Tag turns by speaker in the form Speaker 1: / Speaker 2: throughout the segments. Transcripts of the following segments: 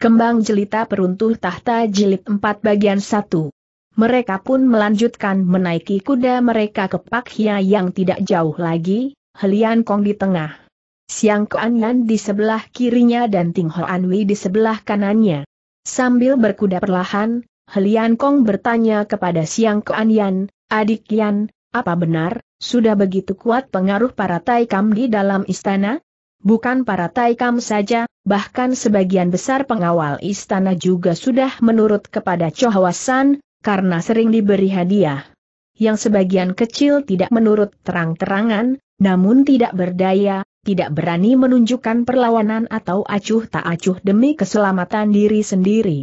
Speaker 1: Kembang Jelita Peruntuh Tahta Jilid 4 Bagian 1 Mereka pun melanjutkan menaiki kuda mereka ke Pak Hia yang tidak jauh lagi, Helian Kong di tengah. Siang Yan di sebelah kirinya dan Ting Anwi di sebelah kanannya. Sambil berkuda perlahan, Helian Kong bertanya kepada Siang Yan, Adik Yan, apa benar, sudah begitu kuat pengaruh para Taikam di dalam istana? Bukan para Taikam saja, bahkan sebagian besar pengawal istana juga sudah menurut kepada Chohwasan, karena sering diberi hadiah. Yang sebagian kecil tidak menurut terang-terangan, namun tidak berdaya, tidak berani menunjukkan perlawanan atau acuh tak acuh demi keselamatan diri sendiri.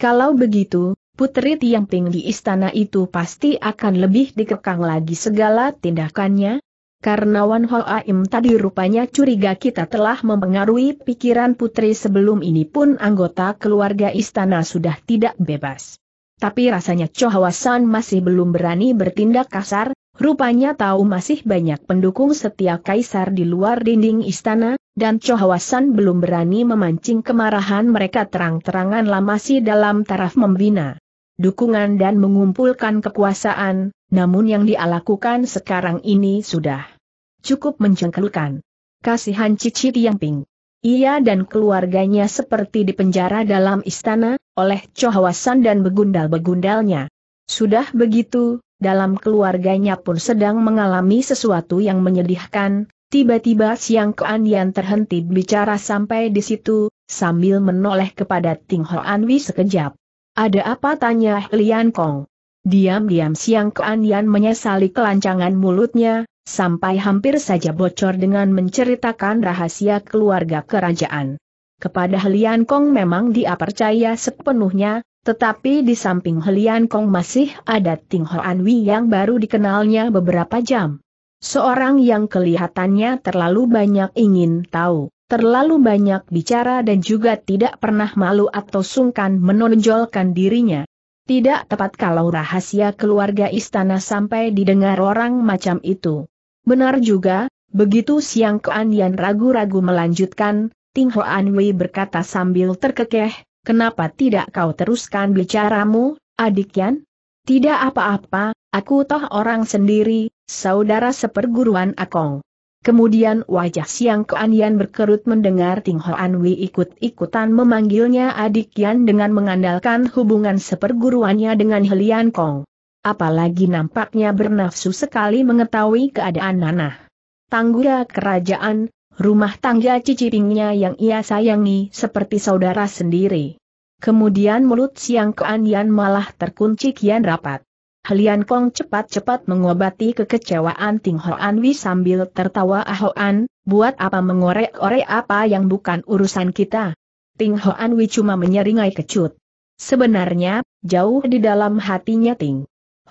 Speaker 1: Kalau begitu, Putri Tiangping di istana itu pasti akan lebih dikekang lagi segala tindakannya, karena Wan Ho Aim tadi rupanya curiga kita telah mempengaruhi pikiran putri sebelum ini pun anggota keluarga istana sudah tidak bebas. Tapi rasanya Chohawasan masih belum berani bertindak kasar, rupanya tahu masih banyak pendukung setia kaisar di luar dinding istana, dan Chohawasan belum berani memancing kemarahan mereka terang-terangan masih dalam taraf membina dukungan dan mengumpulkan kekuasaan, namun yang dia lakukan sekarang ini sudah cukup mencengkelkan. Kasihan Cici Tiangping. Ia dan keluarganya seperti dipenjara dalam istana, oleh cohawasan dan begundal-begundalnya. Sudah begitu, dalam keluarganya pun sedang mengalami sesuatu yang menyedihkan, tiba-tiba Siang Kean Yan terhenti bicara sampai di situ, sambil menoleh kepada Ting Ho Anwi sekejap. Ada apa tanya Lian Kong? Diam-diam Siang Kean Yan menyesali kelancangan mulutnya, sampai hampir saja bocor dengan menceritakan rahasia keluarga kerajaan. Kepada Helian Kong memang dia percaya sepenuhnya, tetapi di samping Helian Kong masih ada Ting Hoan Wi yang baru dikenalnya beberapa jam. Seorang yang kelihatannya terlalu banyak ingin tahu, terlalu banyak bicara dan juga tidak pernah malu atau sungkan menonjolkan dirinya. Tidak tepat kalau rahasia keluarga istana sampai didengar orang macam itu. Benar juga, begitu siang Yan ragu-ragu melanjutkan, Ting Hoan Wei berkata sambil terkekeh, kenapa tidak kau teruskan bicaramu, adik Yan? Tidak apa-apa, aku toh orang sendiri, saudara seperguruan Akong. Kemudian wajah siang keanian berkerut mendengar Ting Hoan Wei ikut-ikutan memanggilnya adik Yan dengan mengandalkan hubungan seperguruannya dengan Helian Kong. Apalagi nampaknya bernafsu sekali mengetahui keadaan nanah. Tanggura kerajaan, rumah tangga cicipingnya yang ia sayangi seperti saudara sendiri. Kemudian mulut siang keanian malah terkunci kian rapat. Helian Kong cepat-cepat mengobati kekecewaan Ting Hoan Wi sambil tertawa Ahoan, buat apa mengorek-orek apa yang bukan urusan kita. Ting Hoan Wi cuma menyeringai kecut. Sebenarnya, jauh di dalam hatinya Ting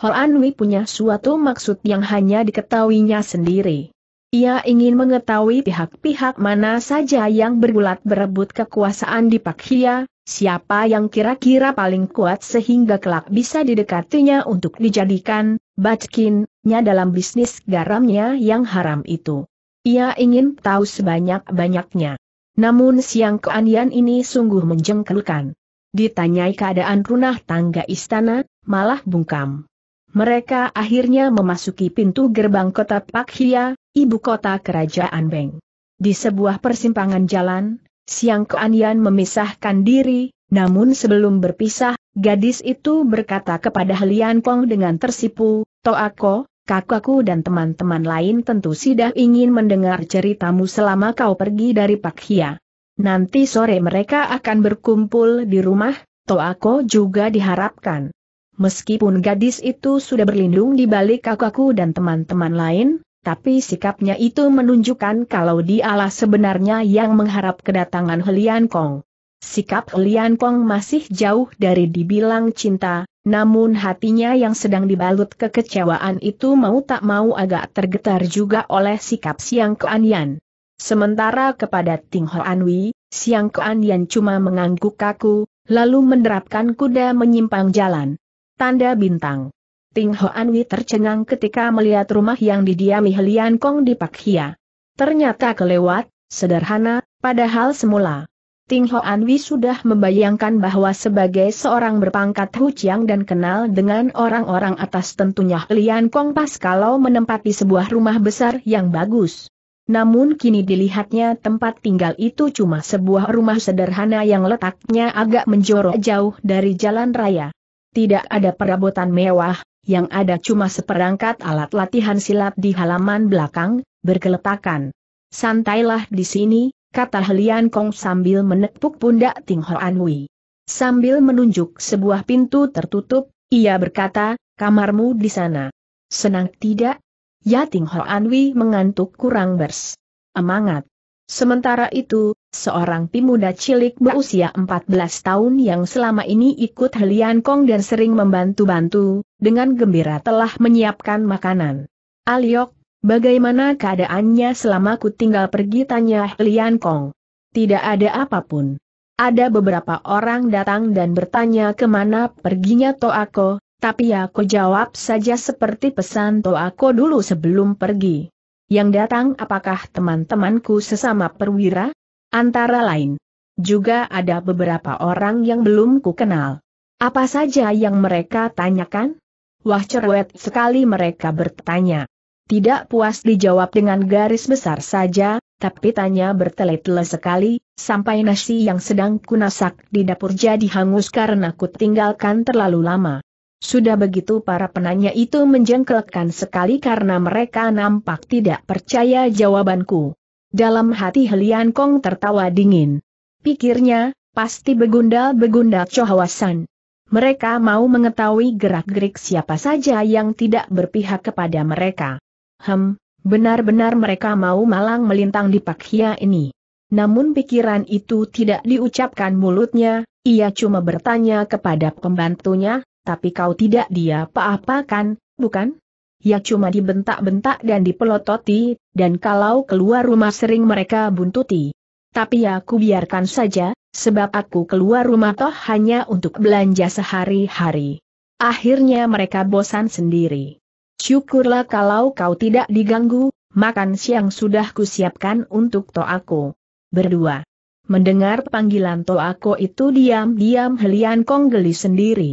Speaker 1: Hol Anwi punya suatu maksud yang hanya diketahuinya sendiri. Ia ingin mengetahui pihak-pihak mana saja yang bergulat berebut kekuasaan di Pak Hia, siapa yang kira-kira paling kuat sehingga kelak bisa didekatinya untuk dijadikan backinnya dalam bisnis garamnya yang haram itu. Ia ingin tahu sebanyak-banyaknya. Namun siang keanian ini sungguh menjengkelkan. Ditanyai keadaan runah tangga istana, malah bungkam. Mereka akhirnya memasuki pintu gerbang kota Pak Hia, ibu kota kerajaan Beng. Di sebuah persimpangan jalan, Siang Keanian memisahkan diri, namun sebelum berpisah, gadis itu berkata kepada Helian Kong dengan tersipu, Toako, kakakku dan teman-teman lain tentu sudah ingin mendengar ceritamu selama kau pergi dari Pak Hia. Nanti sore mereka akan berkumpul di rumah, Toako juga diharapkan. Meskipun gadis itu sudah berlindung di balik kakakku dan teman-teman lain, tapi sikapnya itu menunjukkan kalau dialah sebenarnya yang mengharap kedatangan Helian Kong. Sikap Helian Kong masih jauh dari dibilang cinta, namun hatinya yang sedang dibalut kekecewaan itu mau tak mau agak tergetar juga oleh sikap Siang Keanian. Sementara kepada Ting Anwi, Siang Keanian cuma mengangguk kaku, lalu menerapkan kuda menyimpang jalan. Tanda bintang. Ting Ho Anwi tercengang ketika melihat rumah yang didiami Helian Kong di Pak Hia. Ternyata kelewat, sederhana, padahal semula. Ting Ho Anwi sudah membayangkan bahwa sebagai seorang berpangkat Hu Chiang dan kenal dengan orang-orang atas tentunya Lian Kong pas kalau menempati sebuah rumah besar yang bagus. Namun kini dilihatnya tempat tinggal itu cuma sebuah rumah sederhana yang letaknya agak menjorok jauh dari jalan raya. Tidak ada perabotan mewah, yang ada cuma seperangkat alat latihan silat di halaman belakang, berkeletakan. Santailah di sini, kata Helian Kong sambil menepuk pundak Ting Ho Anhui. Sambil menunjuk sebuah pintu tertutup, ia berkata, kamarmu di sana. Senang tidak? Ya Ting Ho Anhui mengantuk kurang bers. Emangat. Sementara itu, seorang pemuda cilik berusia 14 tahun yang selama ini ikut Helian Kong dan sering membantu-bantu, dengan gembira telah menyiapkan makanan. Aliok, bagaimana keadaannya selama ku tinggal pergi tanya Helian Kong? Tidak ada apapun. Ada beberapa orang datang dan bertanya kemana perginya Toako, tapi aku jawab saja seperti pesan Toako dulu sebelum pergi. Yang datang apakah teman-temanku sesama perwira? Antara lain, juga ada beberapa orang yang belum kukenal. Apa saja yang mereka tanyakan? Wah cerewet sekali mereka bertanya. Tidak puas dijawab dengan garis besar saja, tapi tanya bertele-tele sekali, sampai nasi yang sedang kunasak di dapur jadi hangus karena ku tinggalkan terlalu lama. Sudah begitu para penanya itu menjengkelkan sekali karena mereka nampak tidak percaya jawabanku. Dalam hati Helian Kong tertawa dingin. Pikirnya, pasti begundal-begundal Chohawasan. Mereka mau mengetahui gerak-gerik siapa saja yang tidak berpihak kepada mereka. Hem, benar-benar mereka mau malang melintang di Pakhia ini. Namun pikiran itu tidak diucapkan mulutnya, ia cuma bertanya kepada pembantunya, tapi kau tidak dia apa-apakan, bukan? ya cuma dibentak-bentak dan dipelototi, dan kalau keluar rumah sering mereka buntuti. Tapi aku biarkan saja, sebab aku keluar rumah toh hanya untuk belanja sehari-hari. Akhirnya mereka bosan sendiri. Syukurlah kalau kau tidak diganggu, makan siang sudah kusiapkan untuk aku. Berdua. Mendengar panggilan aku itu diam-diam Helian Kong geli sendiri.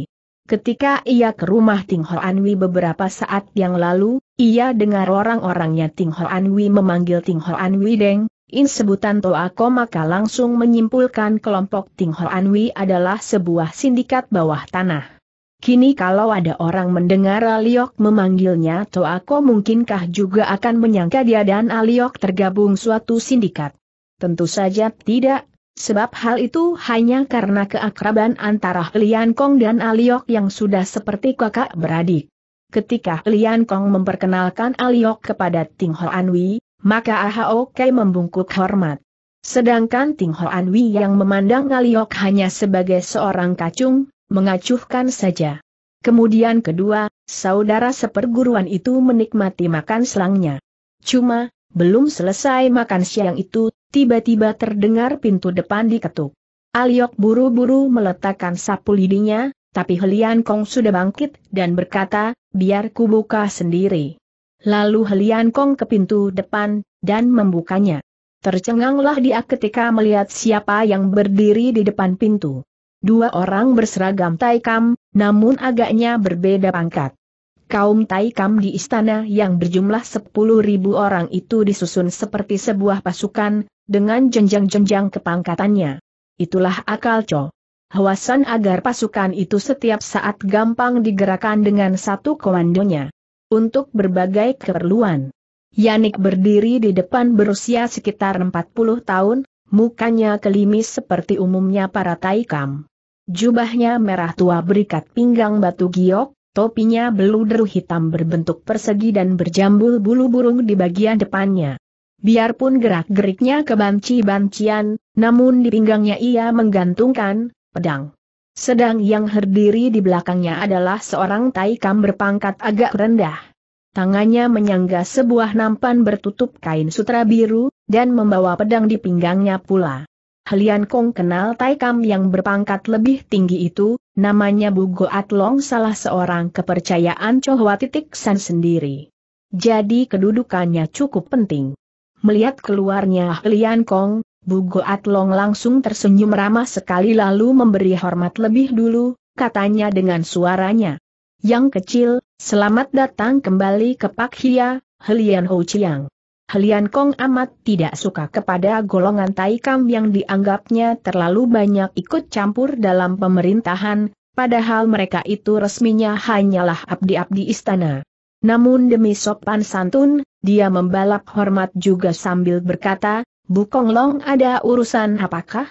Speaker 1: Ketika ia ke rumah Ting Ho Anwi beberapa saat yang lalu, ia dengar orang-orangnya Ting Ho Anwi memanggil Ting Ho Anwi Deng, in sebutan Toako maka langsung menyimpulkan kelompok Ting Ho Anwi adalah sebuah sindikat bawah tanah. Kini kalau ada orang mendengar Aliok memanggilnya Toako mungkinkah juga akan menyangka dia dan Aliok tergabung suatu sindikat? Tentu saja tidak, Sebab hal itu hanya karena keakraban antara Lian Kong dan Aliok yang sudah seperti kakak beradik. Ketika Lian Kong memperkenalkan Aliok kepada Ting Ho Anwi, maka Kai membungkuk hormat. Sedangkan Ting Ho Anwi yang memandang Aliok hanya sebagai seorang kacung, mengacuhkan saja. Kemudian kedua, saudara seperguruan itu menikmati makan selangnya. Cuma, belum selesai makan siang itu, Tiba-tiba terdengar pintu depan diketuk. Aliok buru-buru meletakkan sapu lidinya, tapi Helian Kong sudah bangkit dan berkata, biar ku buka sendiri. Lalu Helian Kong ke pintu depan, dan membukanya. Tercenganglah dia ketika melihat siapa yang berdiri di depan pintu. Dua orang berseragam Taikam, namun agaknya berbeda pangkat. Kaum Taikam di istana yang berjumlah 10.000 orang itu disusun seperti sebuah pasukan, dengan jenjang-jenjang kepangkatannya. Itulah akal Cho. Hawasan agar pasukan itu setiap saat gampang digerakkan dengan satu komandonya. Untuk berbagai keperluan. Yanik berdiri di depan berusia sekitar 40 tahun, mukanya kelimis seperti umumnya para Taikam. Jubahnya merah tua berikat pinggang batu giok, topinya beludru hitam berbentuk persegi dan berjambul bulu burung di bagian depannya. Biarpun gerak-geriknya kebanci-bancian, namun di pinggangnya ia menggantungkan pedang. Sedang yang berdiri di belakangnya adalah seorang taikam berpangkat agak rendah. Tangannya menyangga sebuah nampan bertutup kain sutra biru, dan membawa pedang di pinggangnya pula. Helian Kong kenal taikam yang berpangkat lebih tinggi itu, namanya Bugo Atlong salah seorang kepercayaan Chohwa Titik San sendiri. Jadi kedudukannya cukup penting. Melihat keluarnya Lian Kong, Bu Long langsung tersenyum ramah sekali lalu memberi hormat lebih dulu, katanya dengan suaranya. Yang kecil, selamat datang kembali ke Pak Hia, Helian Ho Chiang. Helian Kong amat tidak suka kepada golongan Taikam yang dianggapnya terlalu banyak ikut campur dalam pemerintahan, padahal mereka itu resminya hanyalah abdi-abdi istana. Namun demi sopan santun, dia membalap hormat juga sambil berkata, Bukong Long ada urusan apakah?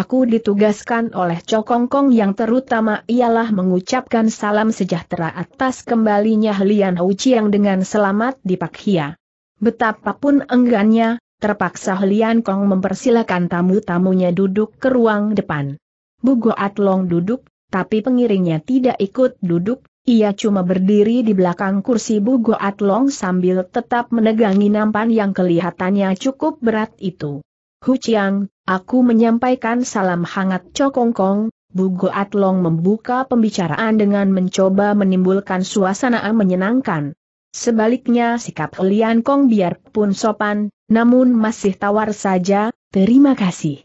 Speaker 1: Aku ditugaskan oleh Cokong Kong yang terutama ialah mengucapkan salam sejahtera atas kembalinya Lian Chiang dengan selamat di Pak Hia. Betapapun enggannya, terpaksa Lian Kong mempersilakan tamu-tamunya duduk ke ruang depan. Bu Goat Long duduk, tapi pengiringnya tidak ikut duduk, ia cuma berdiri di belakang kursi Bu Goat Long sambil tetap menegangi nampan yang kelihatannya cukup berat itu. Hu Chiang, aku menyampaikan salam hangat Kong Bu Goat Long membuka pembicaraan dengan mencoba menimbulkan suasana menyenangkan. Sebaliknya sikap Lian Kong biarpun sopan, namun masih tawar saja, terima kasih.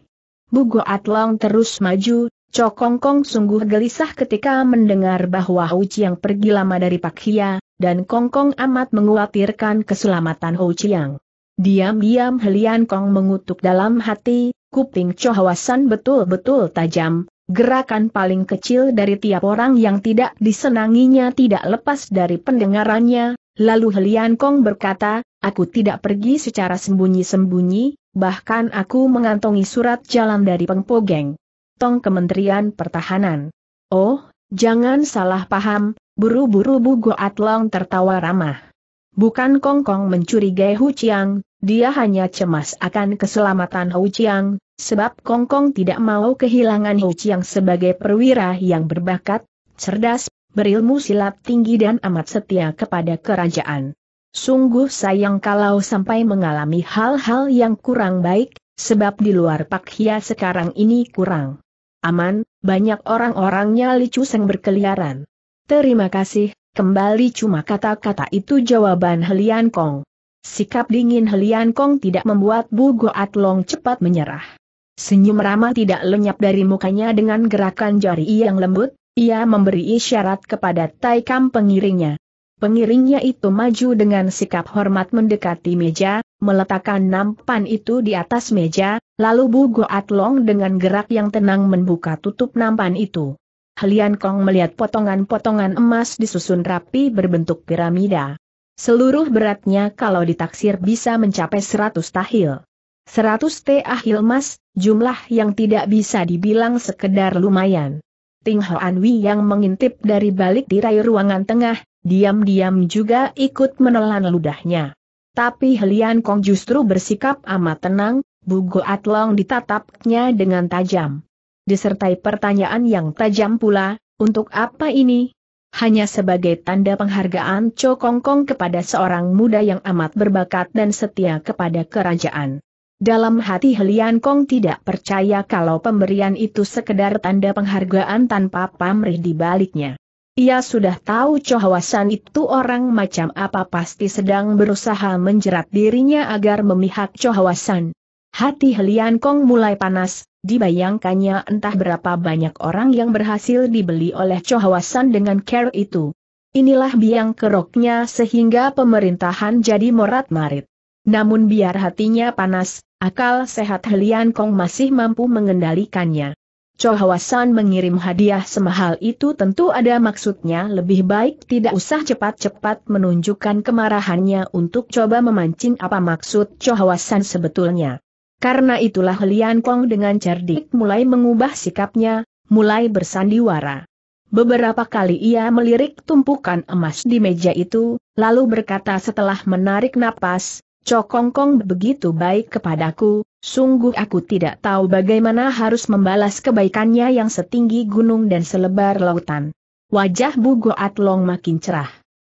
Speaker 1: Bu Goat Long terus maju, Cokongkong sungguh gelisah ketika mendengar bahwa Ho Chiang pergi lama dari Pak Hia, dan Kongkong amat mengkhawatirkan keselamatan Ho Chiang. Diam-diam Helian Kong mengutuk dalam hati, kuping Chohawasan betul-betul tajam, gerakan paling kecil dari tiap orang yang tidak disenanginya tidak lepas dari pendengarannya, lalu Helian Kong berkata, aku tidak pergi secara sembunyi-sembunyi, bahkan aku mengantongi surat jalan dari Pengpogeng tong Kementerian Pertahanan. Oh, jangan salah paham, buru-buru Bu Goat tertawa ramah. Bukan Kong Kong mencurigai Hu Chiang, dia hanya cemas akan keselamatan Hu Chiang, sebab Kong Kong tidak mau kehilangan Hu Chiang sebagai perwira yang berbakat, cerdas, berilmu silat tinggi dan amat setia kepada kerajaan. Sungguh sayang kalau sampai mengalami hal-hal yang kurang baik, sebab di luar Pak Hia sekarang ini kurang aman, banyak orang-orangnya Li Chuseng berkeliaran. Terima kasih, kembali cuma kata-kata itu jawaban Helian Kong. Sikap dingin Helian Kong tidak membuat Bu Goat Long cepat menyerah. Senyum ramah tidak lenyap dari mukanya dengan gerakan jari yang lembut, ia memberi isyarat kepada Tai Kam pengiringnya. Pengiringnya itu maju dengan sikap hormat mendekati meja, meletakkan nampan itu di atas meja, lalu Bu Goat Long dengan gerak yang tenang membuka tutup nampan itu. Helian Kong melihat potongan-potongan emas disusun rapi berbentuk piramida. Seluruh beratnya kalau ditaksir bisa mencapai 100 tahil. 100 tahil emas, jumlah yang tidak bisa dibilang sekedar lumayan. Ting Hoan Wei yang mengintip dari balik tirai ruangan tengah, diam-diam juga ikut menelan ludahnya. Tapi Helian Kong justru bersikap amat tenang, Goat Atlong ditatapnya dengan tajam. Disertai pertanyaan yang tajam pula, untuk apa ini? Hanya sebagai tanda penghargaan Cho Kong Kong kepada seorang muda yang amat berbakat dan setia kepada kerajaan. Dalam hati Helian Kong tidak percaya kalau pemberian itu sekedar tanda penghargaan tanpa pamrih di baliknya. Ia sudah tahu Chohwasan itu orang macam apa pasti sedang berusaha menjerat dirinya agar memihak Chohwasan. Hati Helian Kong mulai panas, dibayangkannya entah berapa banyak orang yang berhasil dibeli oleh Chohwasan dengan care itu. Inilah biang keroknya sehingga pemerintahan jadi morat-marit. Namun biar hatinya panas, akal sehat Helian Kong masih mampu mengendalikannya. Cohawasan mengirim hadiah semahal itu tentu ada maksudnya lebih baik tidak usah cepat-cepat menunjukkan kemarahannya untuk coba memancing apa maksud Cohawasan sebetulnya. Karena itulah Lian Kong dengan cerdik mulai mengubah sikapnya, mulai bersandiwara. Beberapa kali ia melirik tumpukan emas di meja itu, lalu berkata setelah menarik napas, Kong begitu baik kepadaku, Sungguh aku tidak tahu bagaimana harus membalas kebaikannya yang setinggi gunung dan selebar lautan. Wajah Bu Goat makin cerah.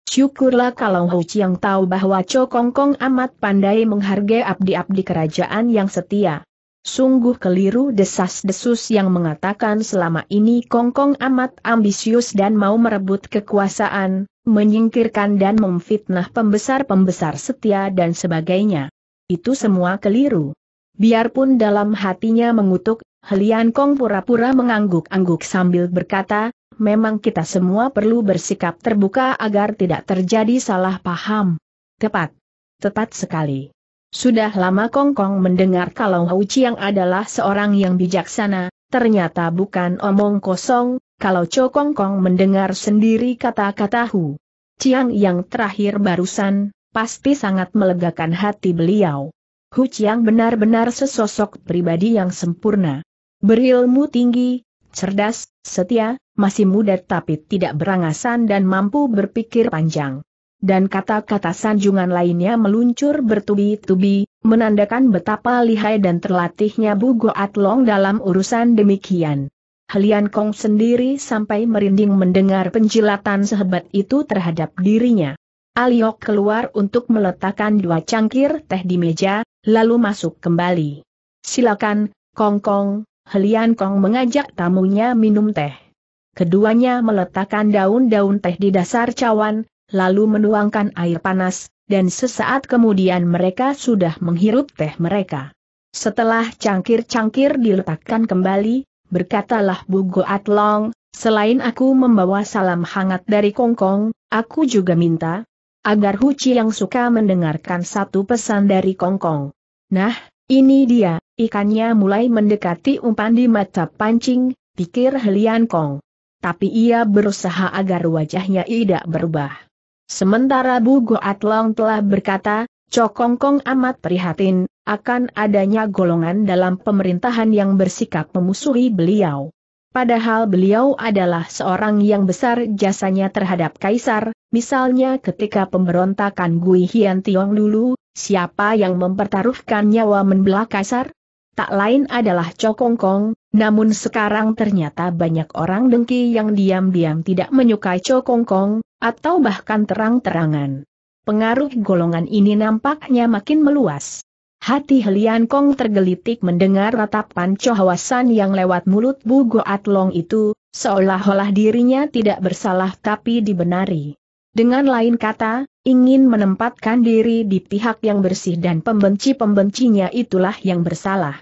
Speaker 1: Syukurlah kalau Ho Chiang tahu bahwa Cho Kong Kong amat pandai menghargai abdi-abdi kerajaan yang setia. Sungguh keliru desas-desus yang mengatakan selama ini Kong Kong amat ambisius dan mau merebut kekuasaan, menyingkirkan dan memfitnah pembesar-pembesar setia dan sebagainya. Itu semua keliru. Biarpun dalam hatinya mengutuk, Helian Kong pura-pura mengangguk-angguk sambil berkata, memang kita semua perlu bersikap terbuka agar tidak terjadi salah paham. Tepat. Tepat sekali. Sudah lama Kong Kong mendengar kalau Hou Chiang adalah seorang yang bijaksana, ternyata bukan omong kosong, kalau Cho Kong Kong mendengar sendiri kata-kata Hu Chiang yang terakhir barusan, pasti sangat melegakan hati beliau. Hu Chiang benar-benar sesosok pribadi yang sempurna. Berilmu tinggi, cerdas, setia, masih muda tapi tidak berangasan dan mampu berpikir panjang. Dan kata-kata sanjungan lainnya meluncur bertubi-tubi, menandakan betapa lihai dan terlatihnya Bu Goat Long dalam urusan demikian. Helian Kong sendiri sampai merinding mendengar penjilatan sehebat itu terhadap dirinya. Aliok keluar untuk meletakkan dua cangkir teh di meja, lalu masuk kembali. Silakan, Kong Kong, Helian Kong mengajak tamunya minum teh. Keduanya meletakkan daun-daun teh di dasar cawan, lalu menuangkan air panas, dan sesaat kemudian mereka sudah menghirup teh mereka. Setelah cangkir-cangkir diletakkan kembali, berkatalah Bu Goat Long, selain aku membawa salam hangat dari Kong Kong, aku juga minta, agar Huci yang suka mendengarkan satu pesan dari Kongkong. Nah, ini dia, ikannya mulai mendekati umpan di mata pancing, pikir Helian Kong. Tapi ia berusaha agar wajahnya tidak berubah. Sementara Bu Goat Long telah berkata, Cokongkong amat prihatin, akan adanya golongan dalam pemerintahan yang bersikap memusuhi beliau. Padahal beliau adalah seorang yang besar jasanya terhadap kaisar, misalnya ketika pemberontakan Gui Hian Tiong dulu, siapa yang mempertaruhkan nyawa membelah kaisar? Tak lain adalah Cokong Kong, namun sekarang ternyata banyak orang dengki yang diam-diam tidak menyukai Cokong Kong, atau bahkan terang-terangan. Pengaruh golongan ini nampaknya makin meluas. Hati Helian Kong tergelitik mendengar ratapan cohawasan yang lewat mulut Bu Goat Long itu, seolah-olah dirinya tidak bersalah tapi dibenari. Dengan lain kata, ingin menempatkan diri di pihak yang bersih dan pembenci-pembencinya itulah yang bersalah.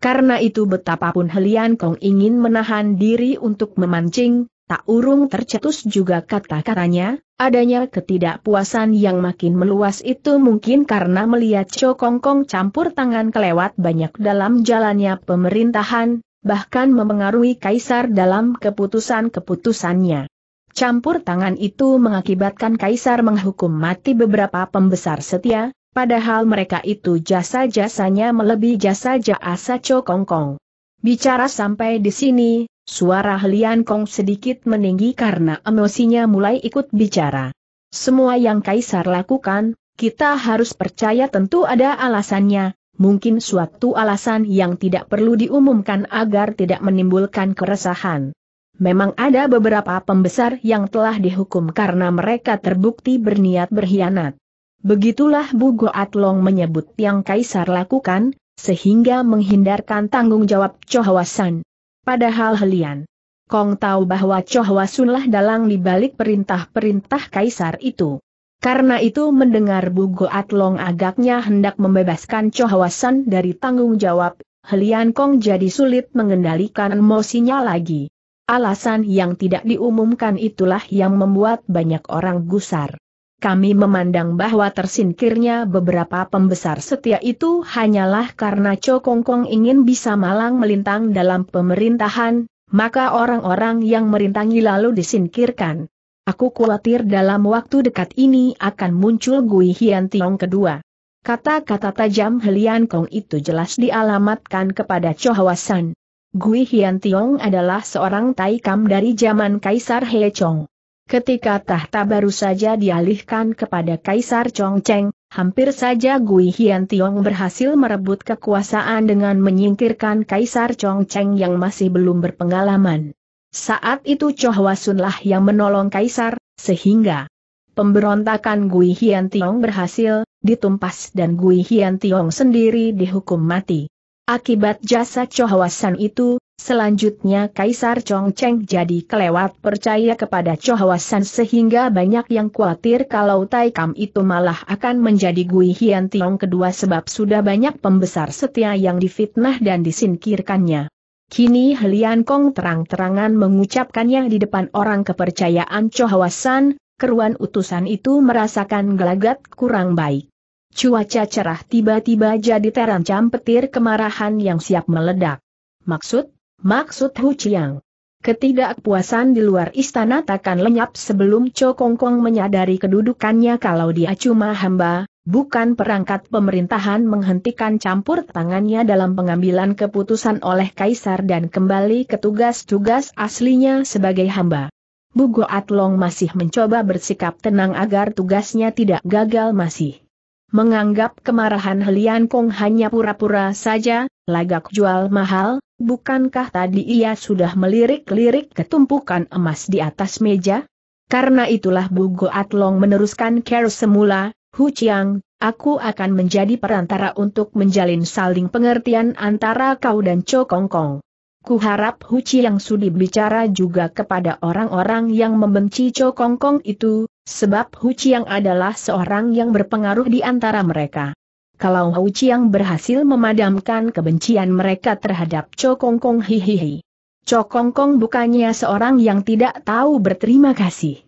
Speaker 1: Karena itu betapapun Helian Kong ingin menahan diri untuk memancing, tak urung tercetus juga kata-katanya, Adanya ketidakpuasan yang makin meluas itu mungkin karena melihat Cho Kongkong campur tangan kelewat banyak dalam jalannya pemerintahan, bahkan memengaruhi kaisar dalam keputusan-keputusannya. Campur tangan itu mengakibatkan kaisar menghukum mati beberapa pembesar setia, padahal mereka itu jasa-jasanya melebihi jasa jasa Cho Kongkong. Bicara sampai di sini, Suara Helian Kong sedikit meninggi karena emosinya mulai ikut bicara. Semua yang Kaisar lakukan, kita harus percaya tentu ada alasannya, mungkin suatu alasan yang tidak perlu diumumkan agar tidak menimbulkan keresahan. Memang ada beberapa pembesar yang telah dihukum karena mereka terbukti berniat berkhianat. Begitulah Bu Goatlong menyebut yang Kaisar lakukan, sehingga menghindarkan tanggung jawab Chohawasan. Padahal Helian. Kong tahu bahwa Chohwa Sunlah dalang balik perintah-perintah kaisar itu. Karena itu mendengar Bugo Atlong agaknya hendak membebaskan Chohwa dari tanggung jawab, Helian Kong jadi sulit mengendalikan emosinya lagi. Alasan yang tidak diumumkan itulah yang membuat banyak orang gusar kami memandang bahwa tersingkirnya beberapa pembesar setia itu hanyalah karena Cokongkong ingin bisa malang melintang dalam pemerintahan, maka orang-orang yang merintangi lalu disingkirkan. Aku khawatir dalam waktu dekat ini akan muncul Gui Hian Tiong kedua. Kata-kata tajam Helian Kong itu jelas dialamatkan kepada Cho Hawasan. Gui Hian Tiong adalah seorang taikam dari zaman Kaisar He Chong. Ketika tahta baru saja dialihkan kepada Kaisar Chongcheng, hampir saja Gui Hian Tiong berhasil merebut kekuasaan dengan menyingkirkan Kaisar Chongcheng yang masih belum berpengalaman. Saat itu Choh Sunlah yang menolong Kaisar, sehingga pemberontakan Gui Hian Tiong berhasil, ditumpas dan Gui Hian Tiong sendiri dihukum mati. Akibat jasa Choh Wasan itu, Selanjutnya Kaisar Chong Cheng jadi kelewat percaya kepada Chohwasan sehingga banyak yang khawatir kalau Tai Taikam itu malah akan menjadi Gui Hian Tiong kedua sebab sudah banyak pembesar setia yang difitnah dan disingkirkannya. Kini Helian Kong terang-terangan mengucapkannya di depan orang kepercayaan Chohwasan, keruan utusan itu merasakan gelagat kurang baik. Cuaca cerah tiba-tiba jadi terancam petir kemarahan yang siap meledak. Maksud, Maksud Hu Chiang. Ketidakpuasan di luar istana takkan lenyap sebelum Cho Kong Kong menyadari kedudukannya kalau dia cuma hamba, bukan perangkat pemerintahan menghentikan campur tangannya dalam pengambilan keputusan oleh kaisar dan kembali ke tugas-tugas aslinya sebagai hamba. Bugo Atlong masih mencoba bersikap tenang agar tugasnya tidak gagal masih. Menganggap kemarahan Helian Kong hanya pura-pura saja, lagak jual mahal, Bukankah tadi ia sudah melirik-lirik ketumpukan emas di atas meja? Karena itulah Bu Goat meneruskan care semula, Hu Chiang, aku akan menjadi perantara untuk menjalin saling pengertian antara kau dan Cho Kong Kong. Kuharap Hu Chiang sudi bicara juga kepada orang-orang yang membenci Cho Kong Kong itu, sebab Hu Chiang adalah seorang yang berpengaruh di antara mereka kalau Hou Chiang berhasil memadamkan kebencian mereka terhadap Cho Kong hihihi. Cho Kong bukannya seorang yang tidak tahu berterima kasih.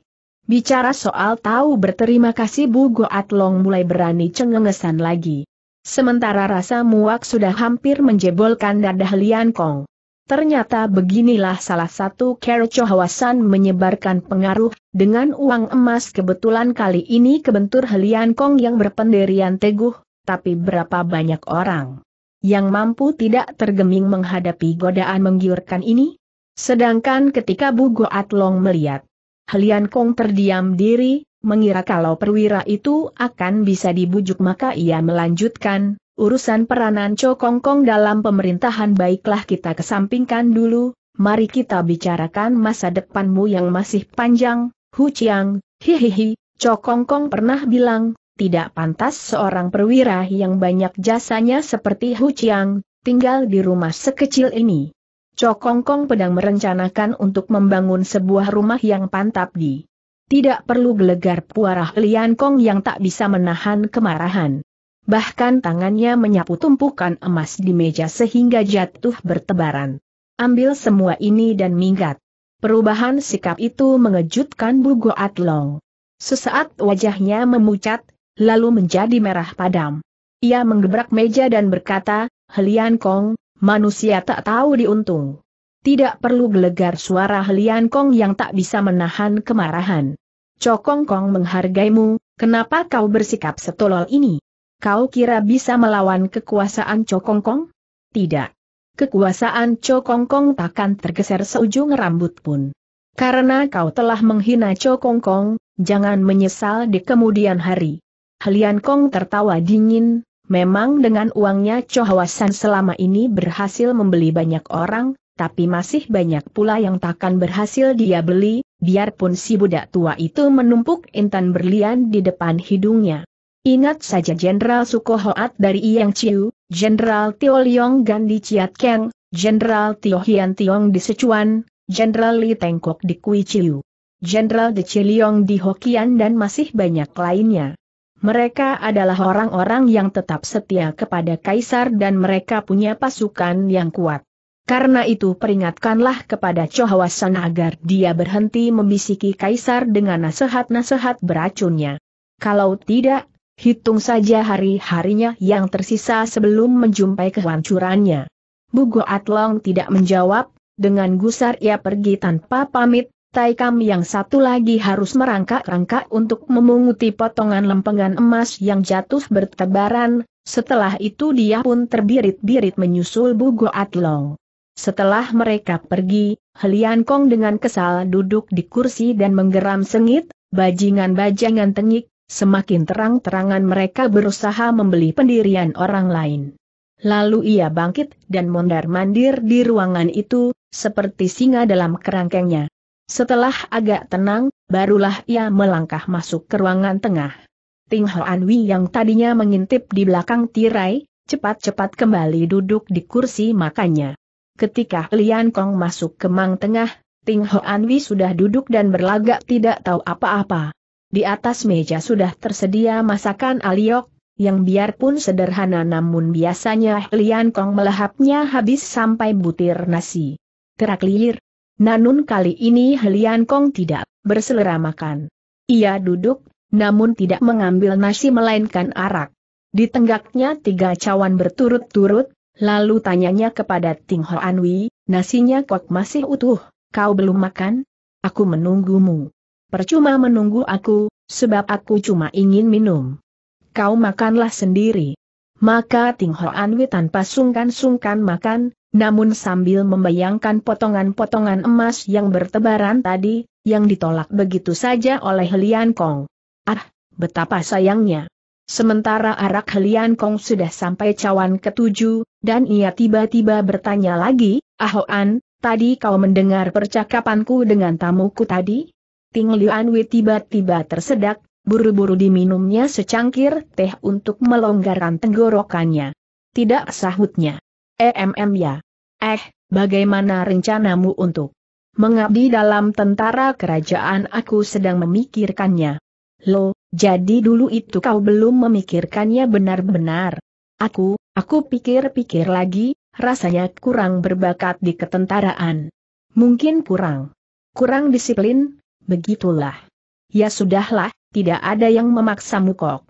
Speaker 1: Bicara soal tahu berterima kasih Bu Goat Long mulai berani cengengesan lagi. Sementara rasa muak sudah hampir menjebolkan dadah Lian Kong. Ternyata beginilah salah satu Kerocho Hawasan menyebarkan pengaruh, dengan uang emas kebetulan kali ini kebentur Lian Kong yang berpendirian teguh, tapi berapa banyak orang yang mampu tidak tergeming menghadapi godaan menggiurkan ini? Sedangkan ketika Bu Goat Long melihat, Helian Kong terdiam diri, mengira kalau perwira itu akan bisa dibujuk maka ia melanjutkan, urusan peranan Cho Kong Kong dalam pemerintahan baiklah kita kesampingkan dulu, mari kita bicarakan masa depanmu yang masih panjang, Hu Chiang, hihihi, Cho Kong Kong pernah bilang, tidak pantas seorang perwira yang banyak jasanya seperti Hu Chiang, tinggal di rumah sekecil ini. Cokongkong pedang merencanakan untuk membangun sebuah rumah yang pantap di. Tidak perlu gelegar puarah Lian Kong yang tak bisa menahan kemarahan. Bahkan tangannya menyapu tumpukan emas di meja sehingga jatuh bertebaran. Ambil semua ini dan minggat. Perubahan sikap itu mengejutkan Bu Goat Long. Sesaat wajahnya memucat, lalu menjadi merah padam. Ia menggebrak meja dan berkata, Helian Kong, manusia tak tahu diuntung. Tidak perlu gelegar suara Helian Kong yang tak bisa menahan kemarahan. Cokong Kong menghargaimu, kenapa kau bersikap setolol ini? Kau kira bisa melawan kekuasaan Cokong Kong? Tidak. Kekuasaan Cokong Kong takkan tergeser seujung rambut pun. Karena kau telah menghina Cokong Kong, jangan menyesal di kemudian hari. Helian Kong tertawa dingin, memang dengan uangnya Chohwasan selama ini berhasil membeli banyak orang, tapi masih banyak pula yang takkan berhasil dia beli, biarpun si budak tua itu menumpuk intan berlian di depan hidungnya. Ingat saja Jenderal Sukohoat dari Iyang Chiu, Jenderal Tio Liong Gan di Chiat Keng, Jenderal Tio Hian Tiong di Sichuan, Jenderal Li Tengkok di Kui Chiu, Jenderal De Chiliong di Hokian dan masih banyak lainnya. Mereka adalah orang-orang yang tetap setia kepada Kaisar dan mereka punya pasukan yang kuat. Karena itu peringatkanlah kepada Chohawasan agar dia berhenti membisiki Kaisar dengan nasihat-nasihat beracunnya. Kalau tidak, hitung saja hari-harinya yang tersisa sebelum menjumpai kehancurannya. Bugo Atlong tidak menjawab, dengan gusar ia pergi tanpa pamit, Tai Kam yang satu lagi harus merangkak-rangkak untuk memunguti potongan lempengan emas yang jatuh bertebaran, setelah itu dia pun terbirit-birit menyusul Bugo Atlong. Setelah mereka pergi, Helian Kong dengan kesal duduk di kursi dan menggeram sengit, bajingan-bajangan tengik, semakin terang-terangan mereka berusaha membeli pendirian orang lain. Lalu ia bangkit dan mondar-mandir di ruangan itu, seperti singa dalam kerangkengnya. Setelah agak tenang, barulah ia melangkah masuk ke ruangan tengah. Ting Hoan Anwi yang tadinya mengintip di belakang tirai, cepat-cepat kembali duduk di kursi makannya. Ketika Lian Kong masuk ke mang tengah, Ting Hoan Anwi sudah duduk dan berlagak tidak tahu apa-apa. Di atas meja sudah tersedia masakan aliok, yang biarpun sederhana namun biasanya Lian Kong melahapnya habis sampai butir nasi. Teraklir, Nanun kali ini Helian Kong tidak berselera makan. Ia duduk, namun tidak mengambil nasi melainkan arak. Di tenggaknya tiga cawan berturut-turut, lalu tanyanya kepada Ting Hoan Anwi, nasinya kok masih utuh, kau belum makan? Aku menunggumu. Percuma menunggu aku, sebab aku cuma ingin minum. Kau makanlah sendiri. Maka Ting Hoan Anwi tanpa sungkan-sungkan makan, namun sambil membayangkan potongan-potongan emas yang bertebaran tadi, yang ditolak begitu saja oleh Lian Kong. Ah, betapa sayangnya. Sementara arak Helian Kong sudah sampai cawan ketujuh, dan ia tiba-tiba bertanya lagi, Ahoan, tadi kau mendengar percakapanku dengan tamuku tadi? Ting Lian Wei tiba-tiba tersedak, buru-buru diminumnya secangkir teh untuk melonggarkan tenggorokannya. Tidak sahutnya. EMM ya. Eh, bagaimana rencanamu untuk mengabdi dalam tentara kerajaan aku sedang memikirkannya. Lo, jadi dulu itu kau belum memikirkannya benar-benar. Aku, aku pikir-pikir lagi, rasanya kurang berbakat di ketentaraan. Mungkin kurang. Kurang disiplin, begitulah. Ya sudahlah, tidak ada yang memaksamu kok.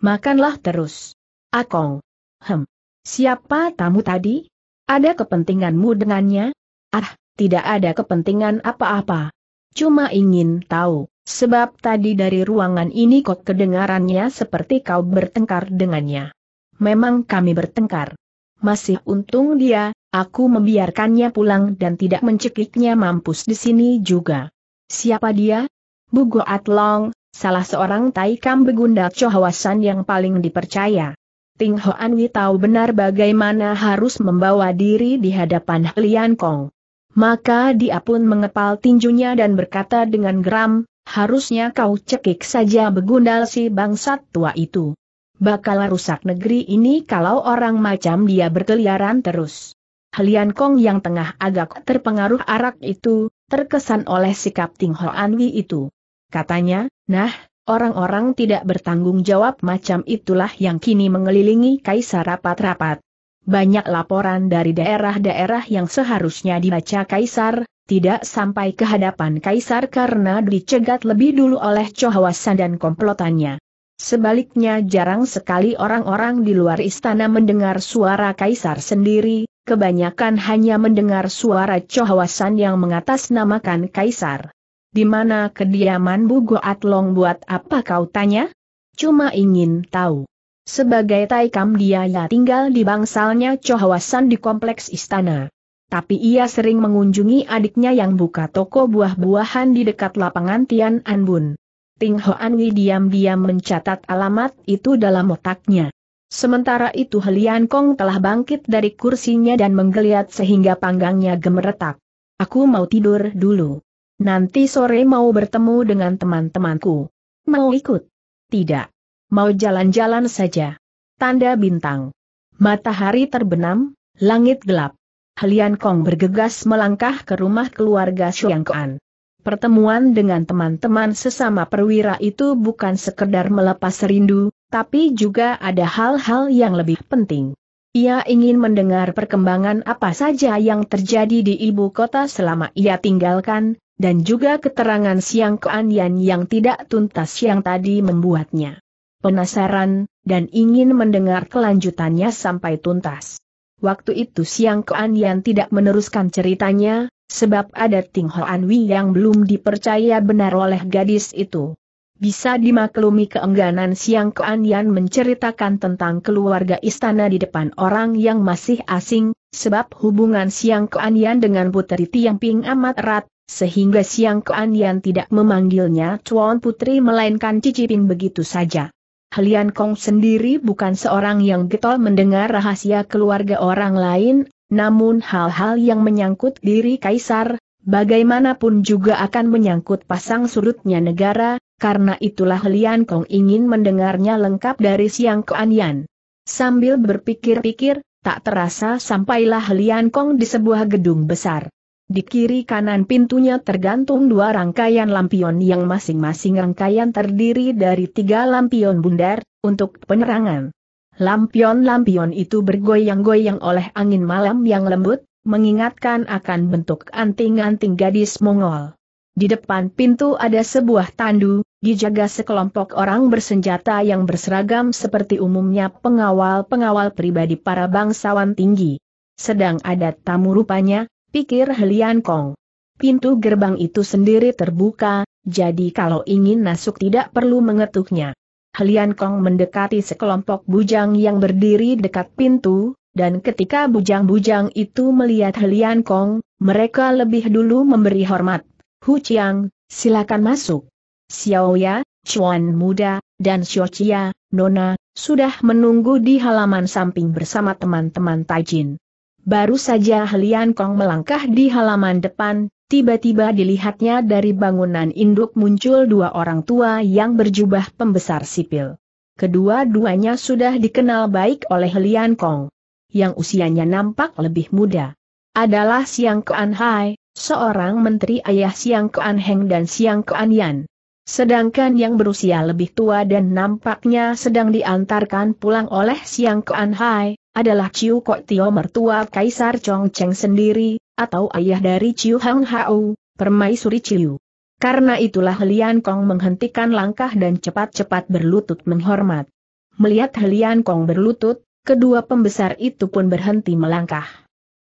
Speaker 1: Makanlah terus. Akong. Hem. Siapa tamu tadi? Ada kepentinganmu dengannya? Ah, tidak ada kepentingan apa-apa. Cuma ingin tahu, sebab tadi dari ruangan ini kok kedengarannya seperti kau bertengkar dengannya. Memang kami bertengkar. Masih untung dia, aku membiarkannya pulang dan tidak mencekiknya mampus di sini juga. Siapa dia? Bugo Atlong, salah seorang Taikam begundak Chohawasan yang paling dipercaya. Ting Hoan Wi tahu benar bagaimana harus membawa diri di hadapan Lian Kong. Maka dia pun mengepal tinjunya dan berkata dengan geram, harusnya kau cekik saja begundal si bangsat tua itu. Bakal rusak negeri ini kalau orang macam dia berkeliaran terus. Helian Kong yang tengah agak terpengaruh arak itu, terkesan oleh sikap Ting Hoan Wi itu. Katanya, nah, Orang-orang tidak bertanggung jawab macam itulah yang kini mengelilingi kaisar rapat-rapat. Banyak laporan dari daerah-daerah yang seharusnya dibaca kaisar, tidak sampai ke hadapan kaisar karena dicegat lebih dulu oleh cohawasan dan komplotannya. Sebaliknya jarang sekali orang-orang di luar istana mendengar suara kaisar sendiri, kebanyakan hanya mendengar suara cohawasan yang mengatasnamakan kaisar. Di mana kediaman Goat Long buat apa kau tanya? Cuma ingin tahu. Sebagai Taikam dia ya tinggal di bangsalnya Chohawasan di kompleks istana. Tapi ia sering mengunjungi adiknya yang buka toko buah-buahan di dekat lapangan Tian Anbun. Ting Hoan Wei diam-diam mencatat alamat itu dalam otaknya. Sementara itu Helian Kong telah bangkit dari kursinya dan menggeliat sehingga panggangnya gemeretak. Aku mau tidur dulu. Nanti sore mau bertemu dengan teman-temanku. Mau ikut? Tidak. Mau jalan-jalan saja. Tanda bintang. Matahari terbenam, langit gelap. Helian Kong bergegas melangkah ke rumah keluarga Kuan. Pertemuan dengan teman-teman sesama perwira itu bukan sekedar melepas rindu, tapi juga ada hal-hal yang lebih penting. Ia ingin mendengar perkembangan apa saja yang terjadi di ibu kota selama ia tinggalkan, dan juga keterangan Siang Keanian yang tidak tuntas yang tadi membuatnya penasaran, dan ingin mendengar kelanjutannya sampai tuntas. Waktu itu Siang Keanian tidak meneruskan ceritanya, sebab ada Ting Anwi yang belum dipercaya benar oleh gadis itu. Bisa dimaklumi keengganan Siang Keanian menceritakan tentang keluarga istana di depan orang yang masih asing, sebab hubungan Siang Keanian dengan Putri Tiang Ping amat erat, sehingga Siang Kuan tidak memanggilnya Tuan Putri melainkan cicipin begitu saja. Helian Kong sendiri bukan seorang yang getol mendengar rahasia keluarga orang lain, namun hal-hal yang menyangkut diri kaisar, bagaimanapun juga akan menyangkut pasang surutnya negara, karena itulah Helian Kong ingin mendengarnya lengkap dari Siang Kuan Sambil berpikir-pikir, tak terasa sampailah Helian Kong di sebuah gedung besar. Di kiri kanan pintunya tergantung dua rangkaian lampion yang masing-masing rangkaian terdiri dari tiga lampion bundar, untuk penerangan. Lampion-lampion itu bergoyang-goyang oleh angin malam yang lembut, mengingatkan akan bentuk anting-anting gadis Mongol. Di depan pintu ada sebuah tandu, dijaga sekelompok orang bersenjata yang berseragam seperti umumnya pengawal-pengawal pribadi para bangsawan tinggi. Sedang ada tamu rupanya, pikir Helian Kong. Pintu gerbang itu sendiri terbuka, jadi kalau ingin masuk tidak perlu mengetuknya. Helian Kong mendekati sekelompok bujang yang berdiri dekat pintu, dan ketika bujang-bujang itu melihat Helian Kong, mereka lebih dulu memberi hormat. Hu Chiang, silakan masuk. Xiaoya, Chuan muda, dan Xiochia, Nona, sudah menunggu di halaman samping bersama teman-teman Tajin. Baru saja Helian Kong melangkah di halaman depan, tiba-tiba dilihatnya dari bangunan induk muncul dua orang tua yang berjubah pembesar sipil. Kedua-duanya sudah dikenal baik oleh Helian Kong. Yang usianya nampak lebih muda. Adalah Siang Kean Hai, seorang menteri ayah Siang Kean Heng dan Siang Kean Yan. Sedangkan yang berusia lebih tua dan nampaknya sedang diantarkan pulang oleh Siang Kuan Hai, adalah Ciu Kok Tio mertua Kaisar Chong Cheng sendiri, atau ayah dari Ciu Hang Hao, permaisuri Ciu. Karena itulah Helian Kong menghentikan langkah dan cepat-cepat berlutut menghormat. Melihat Helian Kong berlutut, kedua pembesar itu pun berhenti melangkah.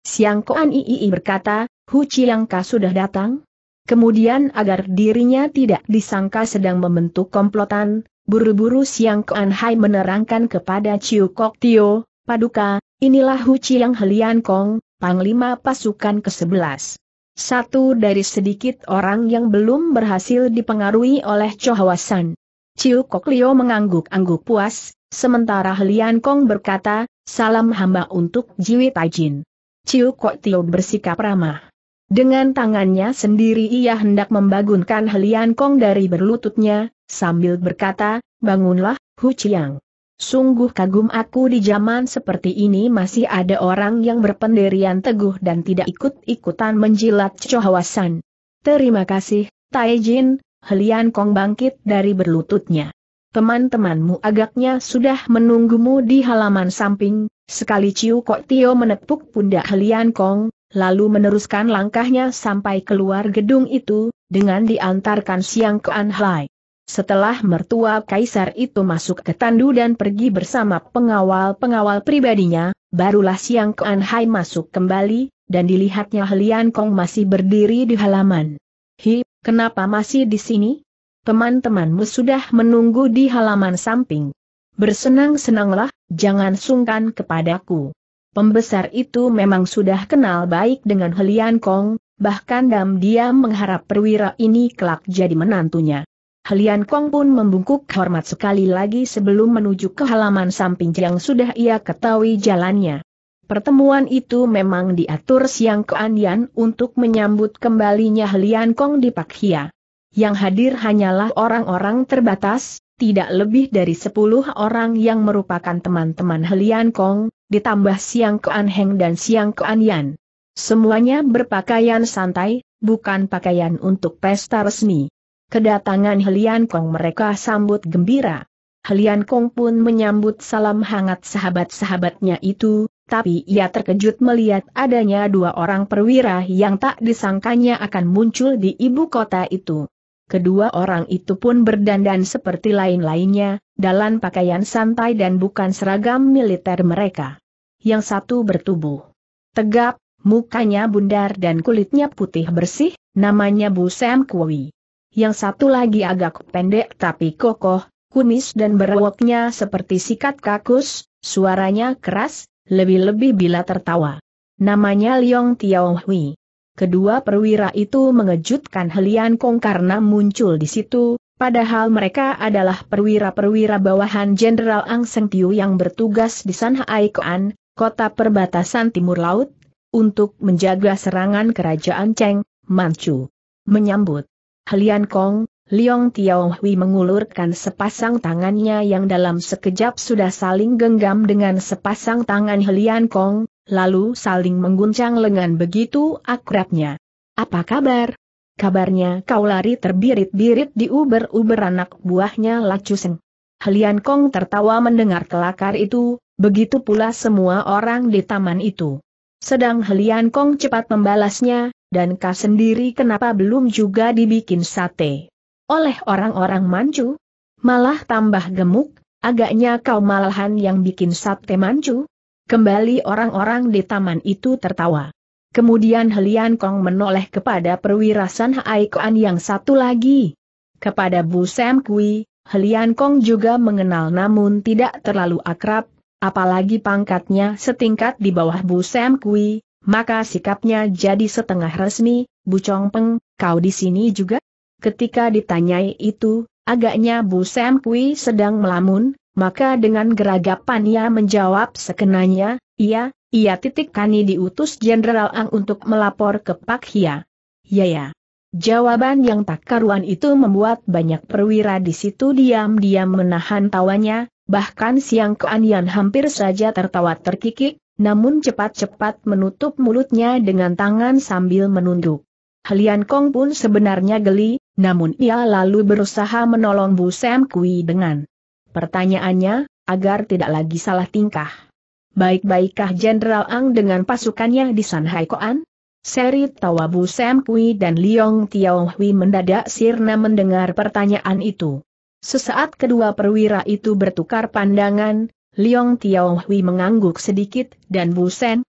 Speaker 1: Siang Koan Ii berkata, Hu Chiang sudah datang? Kemudian agar dirinya tidak disangka sedang membentuk komplotan, buru-buru Siang Kuan Hai menerangkan kepada Chiu Kok Tio, Paduka, inilah Hu Chiang Helian Kong, Panglima Pasukan ke-11. Satu dari sedikit orang yang belum berhasil dipengaruhi oleh Chohawasan. Chiu Kok Lio mengangguk-angguk puas, sementara Helian Kong berkata, salam hamba untuk Jiwi Tajin. Chiu Kok Tio bersikap ramah. Dengan tangannya sendiri ia hendak membangunkan Helian Kong dari berlututnya, sambil berkata, bangunlah, Hu Chiang. Sungguh kagum aku di zaman seperti ini masih ada orang yang berpendirian teguh dan tidak ikut-ikutan menjilat cohawasan. Terima kasih, Tai Jin, Helian Kong bangkit dari berlututnya. Teman-temanmu agaknya sudah menunggumu di halaman samping, sekali Ciu Kok Tio menepuk pundak Helian Kong, lalu meneruskan langkahnya sampai keluar gedung itu, dengan diantarkan siang ke Anhai. Setelah mertua kaisar itu masuk ke tandu dan pergi bersama pengawal-pengawal pribadinya, barulah siang ke Anhai masuk kembali, dan dilihatnya Helian Kong masih berdiri di halaman. Hi, kenapa masih di sini? Teman-temanmu sudah menunggu di halaman samping. Bersenang-senanglah, jangan sungkan kepadaku. Pembesar itu memang sudah kenal baik dengan Helian Kong, bahkan dam dia mengharap perwira ini kelak jadi menantunya. Helian Kong pun membungkuk hormat sekali lagi sebelum menuju ke halaman samping yang sudah ia ketahui jalannya. Pertemuan itu memang diatur siang keanian untuk menyambut kembalinya Helian Kong di Pak Hia. Yang hadir hanyalah orang-orang terbatas, tidak lebih dari 10 orang yang merupakan teman-teman Helian Kong, ditambah Siang ke Anheng dan Siang ke Anian, Semuanya berpakaian santai, bukan pakaian untuk pesta resmi. Kedatangan Helian Kong mereka sambut gembira. Helian Kong pun menyambut salam hangat sahabat-sahabatnya itu, tapi ia terkejut melihat adanya dua orang perwira yang tak disangkanya akan muncul di ibu kota itu. Kedua orang itu pun berdandan seperti lain-lainnya, dalam pakaian santai dan bukan seragam militer mereka yang satu bertubuh. Tegap, mukanya bundar dan kulitnya putih bersih, namanya Bu Sam Kui. Yang satu lagi agak pendek tapi kokoh, kumis dan berwoknya seperti sikat kakus, suaranya keras, lebih-lebih bila tertawa. Namanya Liong Tiao Hui. Kedua perwira itu mengejutkan Helian Kong karena muncul di situ, padahal mereka adalah perwira-perwira bawahan Jenderal Ang Seng Tiu yang bertugas di San Haikoan, kota perbatasan timur laut, untuk menjaga serangan kerajaan Cheng, Manchu. Menyambut Helian Kong, Liong Tiaohui mengulurkan sepasang tangannya yang dalam sekejap sudah saling genggam dengan sepasang tangan Helian Kong, lalu saling mengguncang lengan begitu akrabnya. Apa kabar? Kabarnya kau lari terbirit-birit di uber-uber anak buahnya Lacuseng. Helian Kong tertawa mendengar kelakar itu, Begitu pula semua orang di taman itu. Sedang Helian Kong cepat membalasnya, dan kau sendiri kenapa belum juga dibikin sate? Oleh orang-orang mancu? Malah tambah gemuk, agaknya kau malahan yang bikin sate mancu? Kembali orang-orang di taman itu tertawa. Kemudian Helian Kong menoleh kepada perwira San Hai Kuan yang satu lagi. Kepada Bu Sam Kui, Helian Kong juga mengenal namun tidak terlalu akrab, apalagi pangkatnya setingkat di bawah Bu Sam Kui, maka sikapnya jadi setengah resmi, Bu Chong Peng, kau di sini juga? Ketika ditanyai itu, agaknya Bu Sam Kui sedang melamun, maka dengan geragapan ia menjawab sekenanya, iya, iya. titik kani diutus Jenderal Ang untuk melapor ke Pak Hia. Ya ya. Jawaban yang tak karuan itu membuat banyak perwira di situ diam-diam menahan tawanya, bahkan Siang Keanian hampir saja tertawa terkikik, namun cepat-cepat menutup mulutnya dengan tangan sambil menunduk. Helian Kong pun sebenarnya geli, namun ia lalu berusaha menolong Bu Sam Kui dengan pertanyaannya, agar tidak lagi salah tingkah. Baik-baikkah Jenderal Ang dengan pasukannya di Sanhai Koan? Seri tawa Bu Sam Kui dan Liong Tiao Hui mendadak sirna mendengar pertanyaan itu. Sesaat kedua perwira itu bertukar pandangan, Liong Tiaohui mengangguk sedikit dan Busen,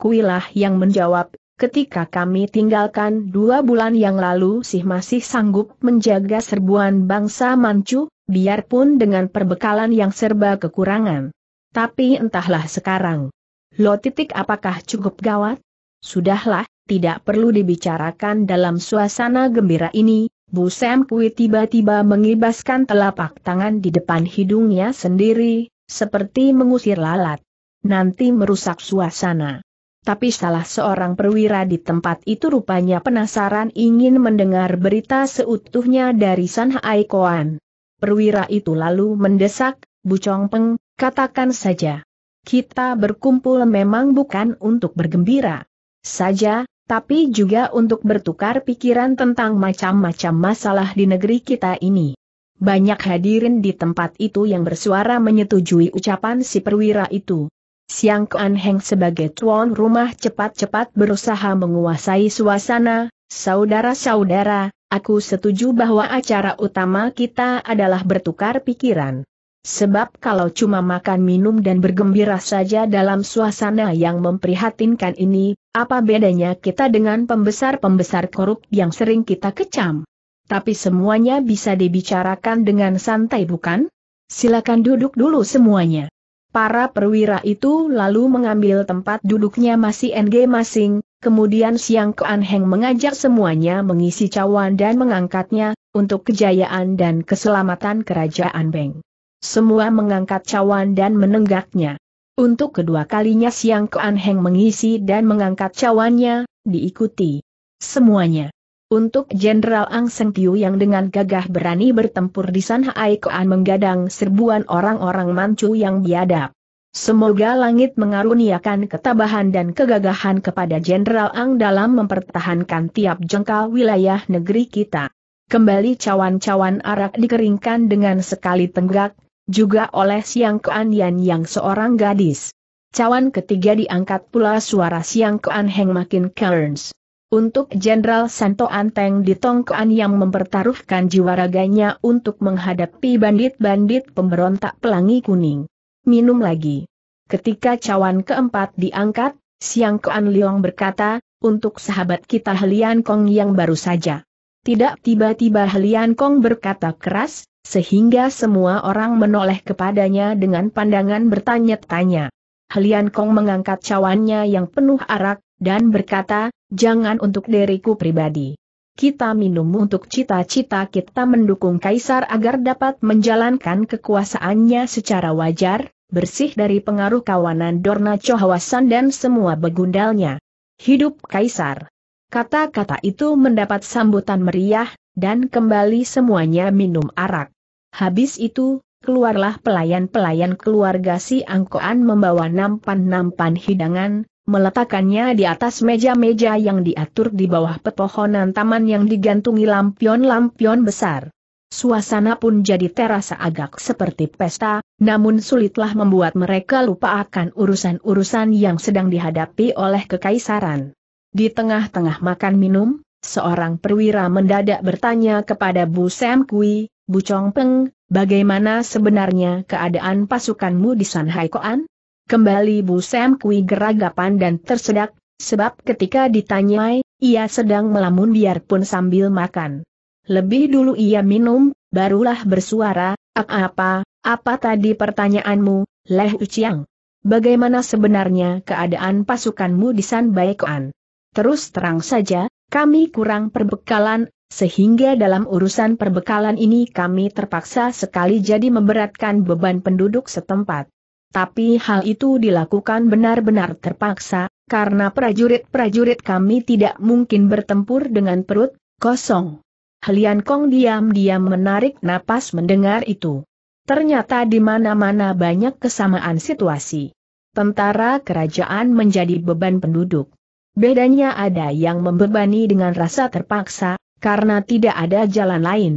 Speaker 1: kuilah yang menjawab, ketika kami tinggalkan dua bulan yang lalu sih masih sanggup menjaga serbuan bangsa Manchu, biarpun dengan perbekalan yang serba kekurangan. Tapi entahlah sekarang. Lo titik apakah cukup gawat? Sudahlah, tidak perlu dibicarakan dalam suasana gembira ini, Bu Sam Kui tiba-tiba mengibaskan telapak tangan di depan hidungnya sendiri, seperti mengusir lalat. Nanti merusak suasana. Tapi salah seorang perwira di tempat itu rupanya penasaran ingin mendengar berita seutuhnya dari San Hai Koan. Perwira itu lalu mendesak, Bu Chong Peng, katakan saja. Kita berkumpul memang bukan untuk bergembira. Saja, tapi juga untuk bertukar pikiran tentang macam-macam masalah di negeri kita ini. Banyak hadirin di tempat itu yang bersuara menyetujui ucapan si perwira itu. Siang Kuan Heng sebagai tuan rumah cepat-cepat berusaha menguasai suasana, saudara-saudara, aku setuju bahwa acara utama kita adalah bertukar pikiran. Sebab kalau cuma makan minum dan bergembira saja dalam suasana yang memprihatinkan ini, apa bedanya kita dengan pembesar-pembesar korup yang sering kita kecam? Tapi semuanya bisa dibicarakan dengan santai bukan? Silakan duduk dulu semuanya. Para perwira itu lalu mengambil tempat duduknya masih NG masing, kemudian Siang ke Heng mengajak semuanya mengisi cawan dan mengangkatnya, untuk kejayaan dan keselamatan kerajaan Beng semua mengangkat cawan dan menenggaknya. Untuk kedua kalinya Siang Kuan Heng mengisi dan mengangkat cawannya, diikuti semuanya. Untuk Jenderal Ang Seng Tiu yang dengan gagah berani bertempur di sana Aikoan menggadang serbuan orang-orang Manchu yang biadab. Semoga langit mengaruniakan ketabahan dan kegagahan kepada Jenderal Ang dalam mempertahankan tiap jengkal wilayah negeri kita. Kembali cawan-cawan arak dikeringkan dengan sekali tenggak, juga oleh Siang Yan yang seorang gadis. Cawan ketiga diangkat pula suara Siang Kean Heng makin Kearns. Untuk Jenderal Santo Anteng di Tongkoan yang mempertaruhkan jiwa raganya untuk menghadapi bandit-bandit pemberontak pelangi kuning. Minum lagi. Ketika cawan keempat diangkat, Siang Kean Liong berkata, untuk sahabat kita Helian Kong yang baru saja. Tidak tiba-tiba Helian Kong berkata keras, sehingga semua orang menoleh kepadanya dengan pandangan bertanya-tanya. Helian Kong mengangkat cawannya yang penuh arak, dan berkata, jangan untuk diriku pribadi. Kita minum untuk cita-cita kita mendukung Kaisar agar dapat menjalankan kekuasaannya secara wajar, bersih dari pengaruh kawanan Dorna Chohawasan dan semua begundalnya. Hidup Kaisar. Kata-kata itu mendapat sambutan meriah, dan kembali semuanya minum arak. Habis itu, keluarlah pelayan-pelayan keluarga si angkoan membawa nampan-nampan hidangan, meletakkannya di atas meja-meja yang diatur di bawah pepohonan taman yang digantungi lampion-lampion besar. Suasana pun jadi terasa agak seperti pesta, namun sulitlah membuat mereka lupa akan urusan-urusan yang sedang dihadapi oleh kekaisaran. Di tengah-tengah makan minum, seorang perwira mendadak bertanya kepada Bu Sam Kui, Chong Peng, bagaimana sebenarnya keadaan pasukanmu di Sanhai Koan? Kembali Bu Sam Kui geragapan dan tersedak, sebab ketika ditanyai, ia sedang melamun biarpun sambil makan. Lebih dulu ia minum, barulah bersuara, apa, apa tadi pertanyaanmu, Leh Uciang? Bagaimana sebenarnya keadaan pasukanmu di San Sanbaikoan? Terus terang saja, kami kurang perbekalan, sehingga dalam urusan perbekalan ini kami terpaksa sekali jadi memberatkan beban penduduk setempat. Tapi hal itu dilakukan benar-benar terpaksa, karena prajurit-prajurit kami tidak mungkin bertempur dengan perut kosong. Helian Kong diam-diam menarik napas mendengar itu. Ternyata di mana-mana banyak kesamaan situasi. Tentara kerajaan menjadi beban penduduk. Bedanya ada yang membebani dengan rasa terpaksa, karena tidak ada jalan lain.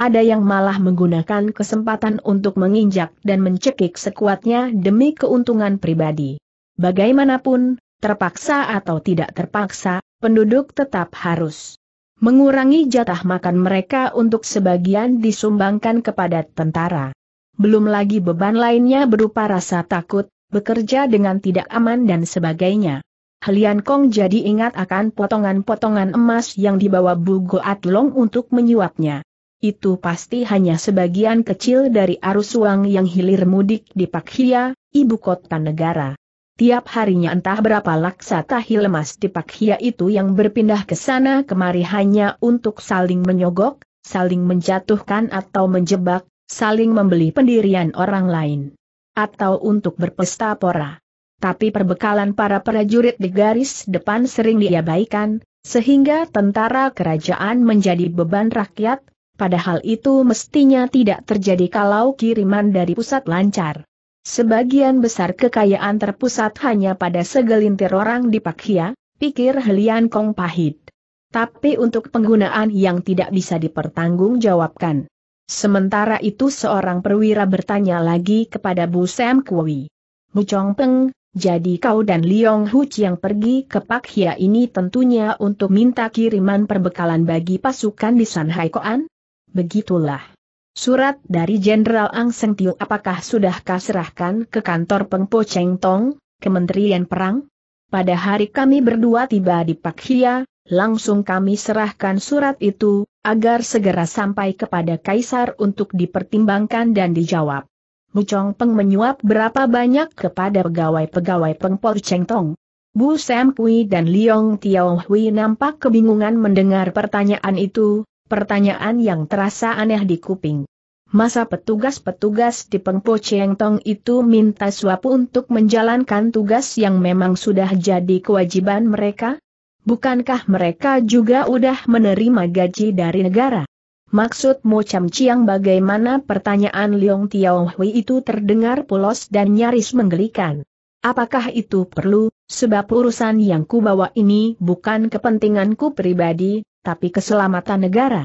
Speaker 1: Ada yang malah menggunakan kesempatan untuk menginjak dan mencekik sekuatnya demi keuntungan pribadi. Bagaimanapun, terpaksa atau tidak terpaksa, penduduk tetap harus mengurangi jatah makan mereka untuk sebagian disumbangkan kepada tentara. Belum lagi beban lainnya berupa rasa takut, bekerja dengan tidak aman dan sebagainya. Helian Kong jadi ingat akan potongan-potongan emas yang dibawa Bugo Atlong untuk menyuapnya. Itu pasti hanya sebagian kecil dari arus uang yang hilir mudik di Pak Hia, ibu kota negara. Tiap harinya entah berapa laksa tahil hilemas di Pak Hia itu yang berpindah ke sana kemari hanya untuk saling menyogok, saling menjatuhkan atau menjebak, saling membeli pendirian orang lain. Atau untuk berpesta pora tapi perbekalan para prajurit di garis depan sering diabaikan, sehingga tentara kerajaan menjadi beban rakyat, padahal itu mestinya tidak terjadi kalau kiriman dari pusat lancar. Sebagian besar kekayaan terpusat hanya pada segelintir orang di Pakhia, pikir Helian Kong pahit. Tapi untuk penggunaan yang tidak bisa dipertanggungjawabkan. Sementara itu seorang perwira bertanya lagi kepada Bu Sam Kui. Bu Chong Peng, jadi kau dan Liong Hu yang pergi ke Pak Hia ini tentunya untuk minta kiriman perbekalan bagi pasukan di Sanhai Koan? Begitulah. Surat dari Jenderal Ang Seng Tiu apakah sudah kaserahkan ke kantor Pengpo Cheng Tong, Kementerian Perang? Pada hari kami berdua tiba di Pak Hia, langsung kami serahkan surat itu, agar segera sampai kepada Kaisar untuk dipertimbangkan dan dijawab. Peng menyuap berapa banyak kepada pegawai-pegawai Cheng Tong. Bu Sam Kui dan Liong Tiao Hui nampak kebingungan mendengar pertanyaan itu, pertanyaan yang terasa aneh di kuping. Masa petugas-petugas di Pengpo Tong itu minta suap untuk menjalankan tugas yang memang sudah jadi kewajiban mereka? Bukankah mereka juga udah menerima gaji dari negara? Maksudmu Cam Chiang bagaimana pertanyaan Liong Tiao Hui itu terdengar polos dan nyaris menggelikan. Apakah itu perlu, sebab urusan yang kubawa ini bukan kepentinganku pribadi, tapi keselamatan negara.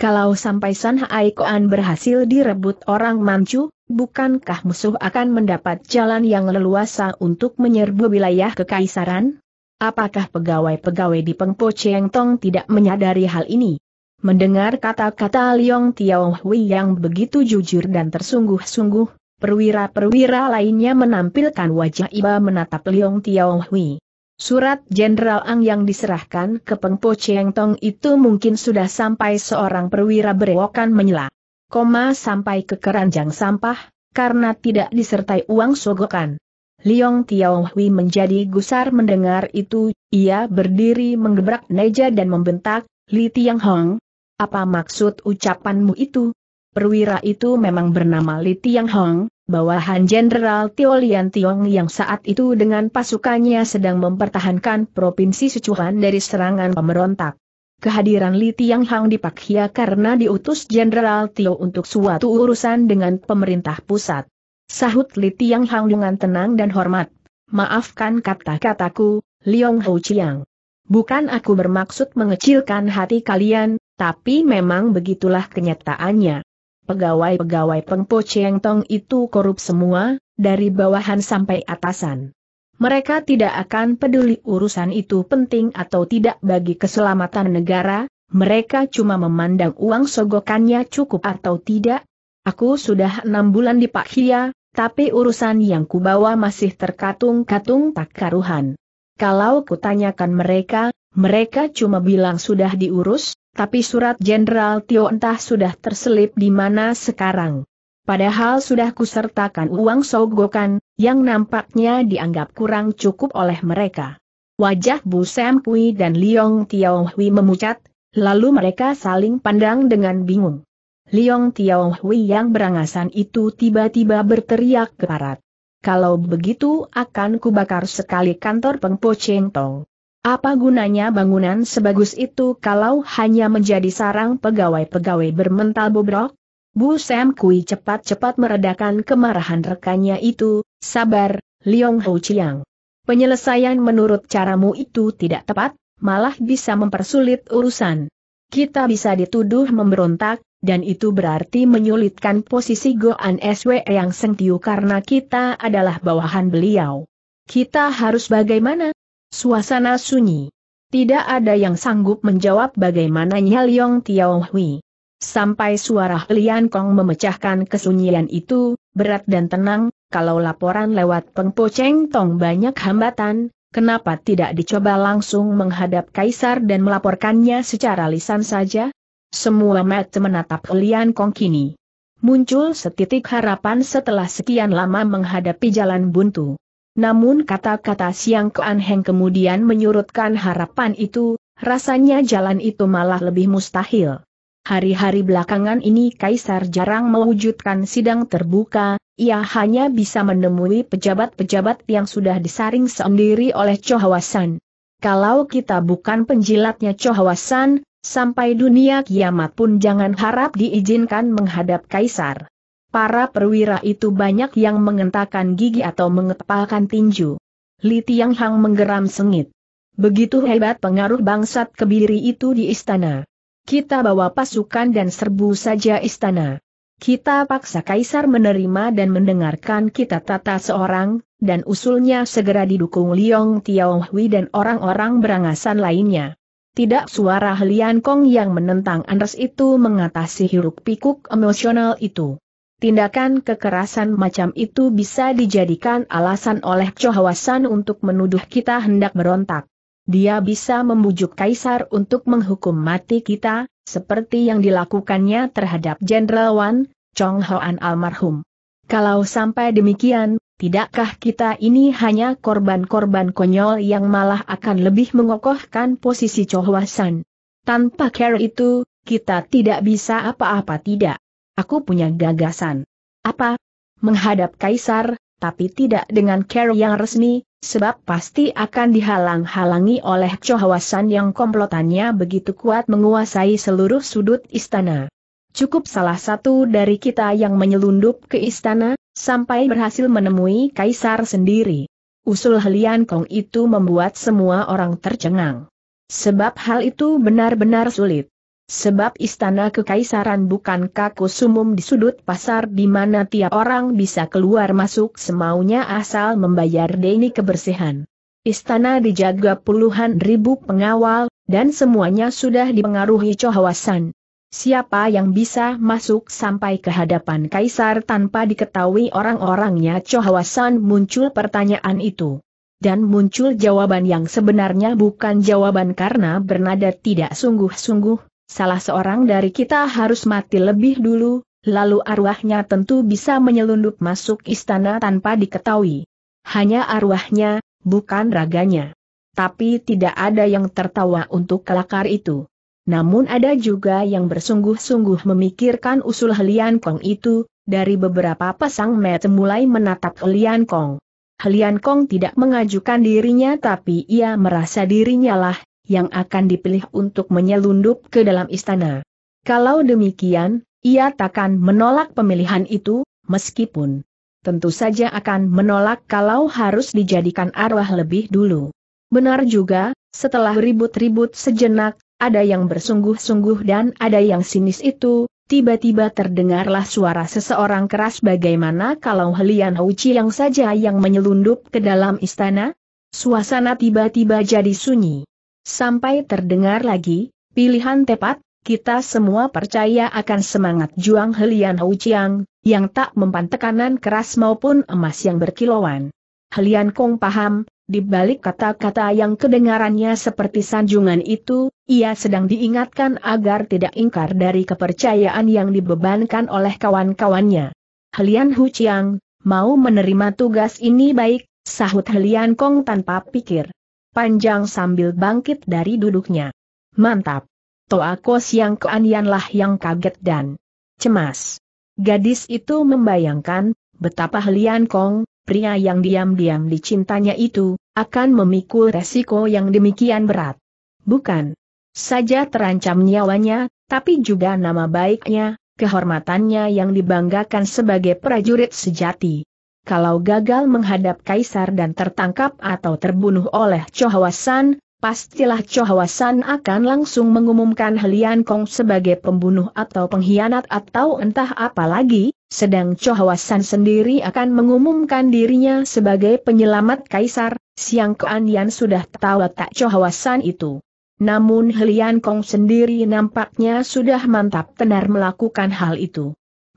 Speaker 1: Kalau sampai San Hai Koan berhasil direbut orang Manchu, bukankah musuh akan mendapat jalan yang leluasa untuk menyerbu wilayah kekaisaran? Apakah pegawai-pegawai di Pengpo Cheng Tong tidak menyadari hal ini? Mendengar kata-kata Liong Tiao Hui yang begitu jujur dan tersungguh-sungguh, perwira-perwira lainnya menampilkan wajah iba menatap Liong Tiao Hui. Surat Jenderal Ang yang diserahkan ke Pengpo Cheng Tong itu mungkin sudah sampai seorang perwira berewokan menyela. Koma sampai ke keranjang sampah, karena tidak disertai uang sogokan. Liong Hui menjadi gusar mendengar itu, ia berdiri menggebrak Neja dan membentak, Li Tiang Hong, apa maksud ucapanmu itu? Perwira itu memang bernama Li Tiang Hong, bawahan Jenderal Tio Lian Tiong yang saat itu dengan pasukannya sedang mempertahankan Provinsi Sichuan dari serangan pemberontak. Kehadiran Li Tiang Hong dipakhia karena diutus Jenderal Tio untuk suatu urusan dengan pemerintah pusat. Sahut Li Tiang Hong dengan tenang dan hormat. Maafkan kata-kataku, Liong Ho Chiang. Bukan aku bermaksud mengecilkan hati kalian, tapi memang begitulah kenyataannya. Pegawai-pegawai Pengpo Cheng Tong itu korup semua, dari bawahan sampai atasan. Mereka tidak akan peduli urusan itu penting atau tidak bagi keselamatan negara, mereka cuma memandang uang sogokannya cukup atau tidak. Aku sudah enam bulan di Pak Hia, tapi urusan yang kubawa masih terkatung-katung tak karuhan. Kalau kutanyakan mereka, mereka cuma bilang sudah diurus, tapi surat Jenderal Tio entah sudah terselip di mana sekarang. Padahal sudah kusertakan uang sogokan, yang nampaknya dianggap kurang cukup oleh mereka. Wajah Bu Sam Kui dan Liong Tiao Hui memucat, lalu mereka saling pandang dengan bingung. Liong Tiao Hui yang berangasan itu tiba-tiba berteriak keparat. Kalau begitu akan kubakar sekali kantor Pengpo Cheng Tong. Apa gunanya bangunan sebagus itu kalau hanya menjadi sarang pegawai-pegawai bermental bobrok? Bu Sam Kui cepat-cepat meredakan kemarahan rekannya itu, sabar, Liong Ho Chiang. Penyelesaian menurut caramu itu tidak tepat, malah bisa mempersulit urusan. Kita bisa dituduh memberontak, dan itu berarti menyulitkan posisi Goan SW yang sentiu karena kita adalah bawahan beliau. Kita harus bagaimana? Suasana sunyi. Tidak ada yang sanggup menjawab bagaimana Nyaliong Tiao Hui. Sampai suara Lian Kong memecahkan kesunyian itu, berat dan tenang, kalau laporan lewat Pengpo Cheng Tong banyak hambatan, kenapa tidak dicoba langsung menghadap Kaisar dan melaporkannya secara lisan saja? Semua mata menatap Lian Kong kini. Muncul setitik harapan setelah sekian lama menghadapi jalan buntu. Namun kata-kata Siang ke kemudian menyurutkan harapan itu, rasanya jalan itu malah lebih mustahil. Hari-hari belakangan ini Kaisar jarang mewujudkan sidang terbuka, ia hanya bisa menemui pejabat-pejabat yang sudah disaring sendiri oleh Chohawasan. Kalau kita bukan penjilatnya Chohawasan, sampai dunia kiamat pun jangan harap diizinkan menghadap Kaisar. Para perwira itu banyak yang mengentakkan gigi atau mengepalkan tinju. Li Tiang menggeram sengit. Begitu hebat pengaruh bangsat kebiri itu di istana. Kita bawa pasukan dan serbu saja istana. Kita paksa kaisar menerima dan mendengarkan kita tata seorang, dan usulnya segera didukung Liong Tiaohui dan orang-orang berangasan lainnya. Tidak suara Lian Kong yang menentang Andres itu mengatasi hiruk pikuk emosional itu tindakan kekerasan macam itu bisa dijadikan alasan oleh Chohawasan untuk menuduh kita hendak berontak. Dia bisa membujuk Kaisar untuk menghukum mati kita, seperti yang dilakukannya terhadap Jenderal Wan, Chong Hoan almarhum. Kalau sampai demikian, tidakkah kita ini hanya korban-korban konyol yang malah akan lebih mengokohkan posisi Chohwasan? Tanpa care itu, kita tidak bisa apa-apa tidak. Aku punya gagasan. Apa? Menghadap kaisar, tapi tidak dengan care yang resmi, sebab pasti akan dihalang-halangi oleh cohawasan yang komplotannya begitu kuat menguasai seluruh sudut istana. Cukup salah satu dari kita yang menyelundup ke istana, sampai berhasil menemui kaisar sendiri. Usul Helian Kong itu membuat semua orang tercengang. Sebab hal itu benar-benar sulit. Sebab istana kekaisaran bukan kaku sumum di sudut pasar di mana tiap orang bisa keluar masuk semaunya asal membayar deni kebersihan. Istana dijaga puluhan ribu pengawal, dan semuanya sudah dipengaruhi cohawasan. Siapa yang bisa masuk sampai ke hadapan kaisar tanpa diketahui orang-orangnya cohawasan muncul pertanyaan itu dan muncul jawaban yang sebenarnya bukan jawaban karena bernada tidak sungguh-sungguh, salah seorang dari kita harus mati lebih dulu, lalu arwahnya tentu bisa menyelundup masuk istana tanpa diketahui. Hanya arwahnya, bukan raganya. Tapi tidak ada yang tertawa untuk kelakar itu. Namun ada juga yang bersungguh-sungguh memikirkan usul Helian Kong itu, dari beberapa pasang mata mulai menatap Helian Kong. Helian Kong tidak mengajukan dirinya tapi ia merasa dirinya lah yang akan dipilih untuk menyelundup ke dalam istana. Kalau demikian, ia takkan menolak pemilihan itu, meskipun tentu saja akan menolak kalau harus dijadikan arwah lebih dulu. Benar juga, setelah ribut-ribut sejenak, ada yang bersungguh-sungguh dan ada yang sinis itu, tiba-tiba terdengarlah suara seseorang keras bagaimana kalau Helian Houchi yang saja yang menyelundup ke dalam istana? Suasana tiba-tiba jadi sunyi. Sampai terdengar lagi, pilihan tepat, kita semua percaya akan semangat juang Helian Hou Chiang, yang tak mempan tekanan keras maupun emas yang berkilauan. Helian Kong paham, di balik kata-kata yang kedengarannya seperti sanjungan itu, ia sedang diingatkan agar tidak ingkar dari kepercayaan yang dibebankan oleh kawan-kawannya. Helian Hu Chiang, mau menerima tugas ini baik, sahut Helian Kong tanpa pikir panjang sambil bangkit dari duduknya. Mantap. Toako Siang Keanianlah yang kaget dan cemas. Gadis itu membayangkan betapa Lian Kong, pria yang diam-diam dicintanya itu, akan memikul resiko yang demikian berat. Bukan saja terancam nyawanya, tapi juga nama baiknya, kehormatannya yang dibanggakan sebagai prajurit sejati kalau gagal menghadap kaisar dan tertangkap atau terbunuh oleh Chohwasan, pastilah Chohwasan akan langsung mengumumkan Helian Kong sebagai pembunuh atau pengkhianat atau entah apa lagi, sedang Chohwasan sendiri akan mengumumkan dirinya sebagai penyelamat kaisar, Siang Yan sudah tahu tak Chohwasan itu. Namun Helian Kong sendiri nampaknya sudah mantap tenar melakukan hal itu.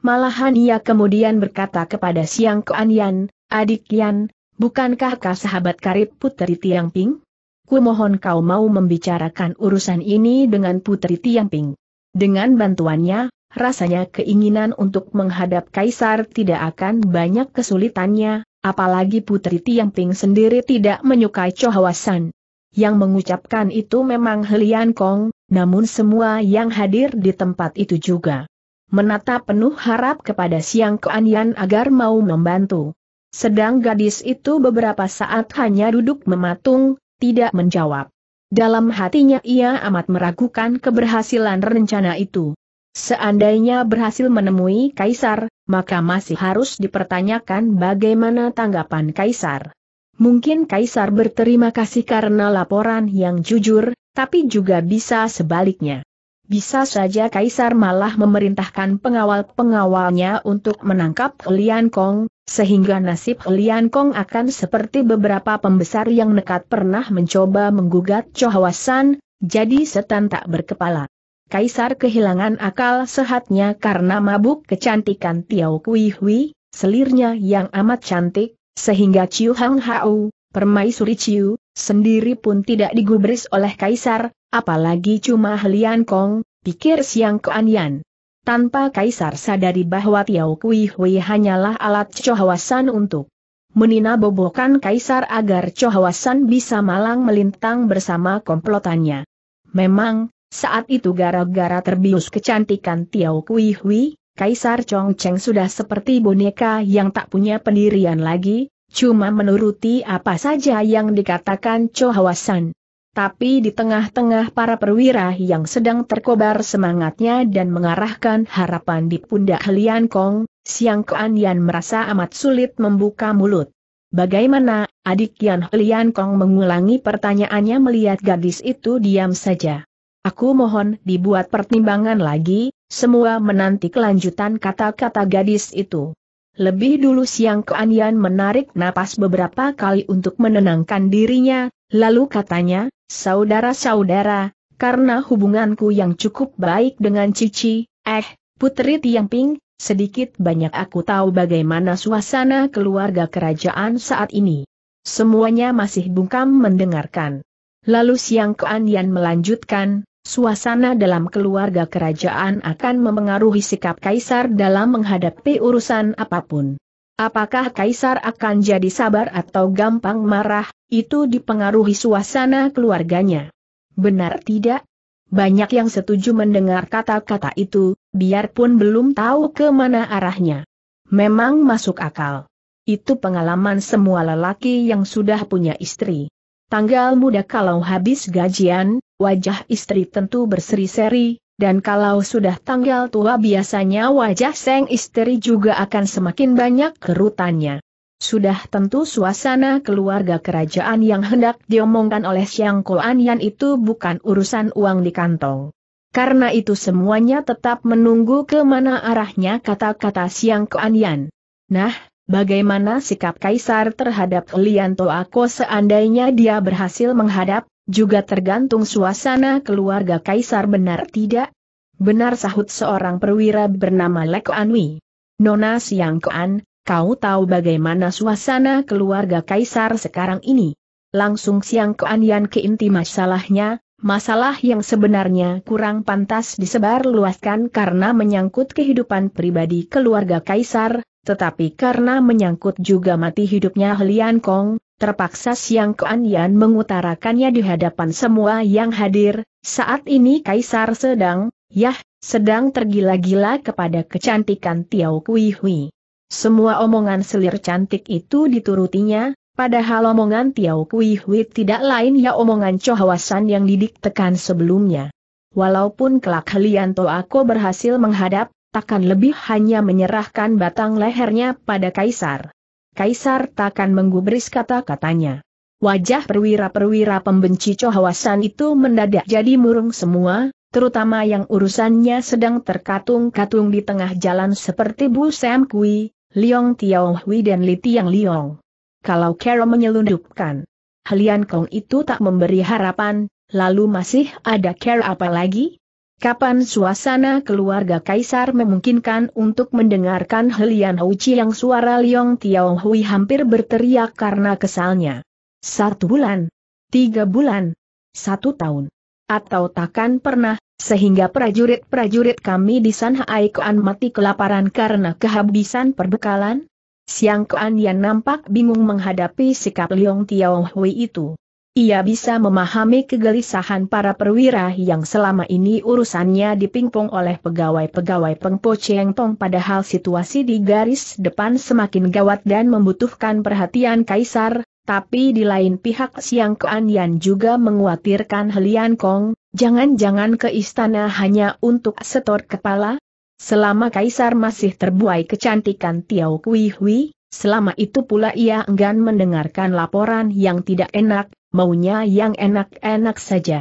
Speaker 1: Malahan ia kemudian berkata kepada Siang Kuan Yan, Adik Yan, bukankah kau sahabat karib Putri Tiang Ping? Ku mohon kau mau membicarakan urusan ini dengan Putri Tiang Ping. Dengan bantuannya, rasanya keinginan untuk menghadap Kaisar tidak akan banyak kesulitannya, apalagi Putri Tiang Ping sendiri tidak menyukai Chohawasan. Yang mengucapkan itu memang Helian Kong, namun semua yang hadir di tempat itu juga menatap penuh harap kepada Siang Keanian agar mau membantu. Sedang gadis itu beberapa saat hanya duduk mematung, tidak menjawab. Dalam hatinya ia amat meragukan keberhasilan rencana itu. Seandainya berhasil menemui Kaisar, maka masih harus dipertanyakan bagaimana tanggapan Kaisar. Mungkin Kaisar berterima kasih karena laporan yang jujur, tapi juga bisa sebaliknya. Bisa saja Kaisar malah memerintahkan pengawal-pengawalnya untuk menangkap Lian Kong, sehingga nasib Lian Kong akan seperti beberapa pembesar yang nekat pernah mencoba menggugat Chohwasan, jadi setan tak berkepala. Kaisar kehilangan akal sehatnya karena mabuk kecantikan Tiao Kui Hui, selirnya yang amat cantik, sehingga Chiu Hang Hao, permaisuri Chiu, sendiri pun tidak digubris oleh Kaisar, Apalagi cuma Helian Kong, pikir Siang Keanian. Tanpa Kaisar sadari bahwa Tiau Kui Hui hanyalah alat cohawasan untuk meninabobokan Kaisar agar cohawasan bisa malang melintang bersama komplotannya. Memang, saat itu gara-gara terbius kecantikan Tiau Kui Hui, Kaisar Chong Cheng sudah seperti boneka yang tak punya pendirian lagi, cuma menuruti apa saja yang dikatakan cohawasan tapi di tengah-tengah para perwira yang sedang terkobar semangatnya dan mengarahkan harapan di pundak Lian Kong, Siang Kuan Yan merasa amat sulit membuka mulut. Bagaimana, adik Yan Lian Kong mengulangi pertanyaannya melihat gadis itu diam saja. Aku mohon dibuat pertimbangan lagi, semua menanti kelanjutan kata-kata gadis itu. Lebih dulu siang Keanian menarik napas beberapa kali untuk menenangkan dirinya, lalu katanya, saudara-saudara, karena hubunganku yang cukup baik dengan Cici, eh, Putri Tiang Ping, sedikit banyak aku tahu bagaimana suasana keluarga kerajaan saat ini. Semuanya masih bungkam mendengarkan. Lalu Siang Keanian melanjutkan, Suasana dalam keluarga kerajaan akan memengaruhi sikap kaisar dalam menghadapi urusan apapun. Apakah kaisar akan jadi sabar atau gampang marah, itu dipengaruhi suasana keluarganya. Benar tidak? Banyak yang setuju mendengar kata-kata itu, biarpun belum tahu ke mana arahnya. Memang masuk akal. Itu pengalaman semua lelaki yang sudah punya istri. Tanggal muda kalau habis gajian, wajah istri tentu berseri-seri, dan kalau sudah tanggal tua biasanya wajah seng istri juga akan semakin banyak kerutannya. Sudah tentu suasana keluarga kerajaan yang hendak diomongkan oleh Siang Koanian Yan itu bukan urusan uang di kantong. Karena itu semuanya tetap menunggu ke mana arahnya kata-kata Siang Koanian. Yan. Nah, Bagaimana sikap Kaisar terhadap Lianto Ako seandainya dia berhasil menghadap, juga tergantung suasana keluarga Kaisar benar tidak? Benar sahut seorang perwira bernama Lek Anwi. Nona Siang Koan, kau tahu bagaimana suasana keluarga Kaisar sekarang ini? Langsung Siang Koan yang keinti masalahnya, masalah yang sebenarnya kurang pantas disebar luaskan karena menyangkut kehidupan pribadi keluarga Kaisar, tetapi karena menyangkut juga mati hidupnya Helian Kong, terpaksa Siang Kuan Yan mengutarakannya di hadapan semua yang hadir, saat ini Kaisar sedang, yah, sedang tergila-gila kepada kecantikan Tiao Kui Hui. Semua omongan selir cantik itu diturutinya, padahal omongan Tiao Kui Hui tidak lain ya omongan cohawasan yang didiktekan sebelumnya. Walaupun kelak Helian Toako berhasil menghadap, akan lebih hanya menyerahkan batang lehernya pada Kaisar. Kaisar takkan menggubris kata-katanya. Wajah perwira-perwira pembenci cohawasan itu mendadak jadi murung semua, terutama yang urusannya sedang terkatung-katung di tengah jalan seperti Bu Sam Kui, Liong Tiao Hui dan Li Tiang Liong. Kalau Kero menyelundupkan, Helian Kong itu tak memberi harapan, lalu masih ada Kero apa lagi? Kapan suasana keluarga kaisar memungkinkan untuk mendengarkan Helian Huichi yang suara Liong Tiao Hui hampir berteriak karena kesalnya. Satu bulan, tiga bulan, satu tahun, atau takkan pernah, sehingga prajurit-prajurit kami di Aik An mati kelaparan karena kehabisan perbekalan? Siang Kuan yang nampak bingung menghadapi sikap Liong Tiao Hui itu. Ia bisa memahami kegelisahan para perwira yang selama ini urusannya dipingpong oleh pegawai-pegawai Pengpo Cheng Tong padahal situasi di garis depan semakin gawat dan membutuhkan perhatian Kaisar, tapi di lain pihak Siang Keanian juga menguatirkan Helian Kong, jangan-jangan ke istana hanya untuk setor kepala? Selama Kaisar masih terbuai kecantikan Tiao Kui Hui, Selama itu pula ia enggan mendengarkan laporan yang tidak enak, maunya yang enak-enak saja.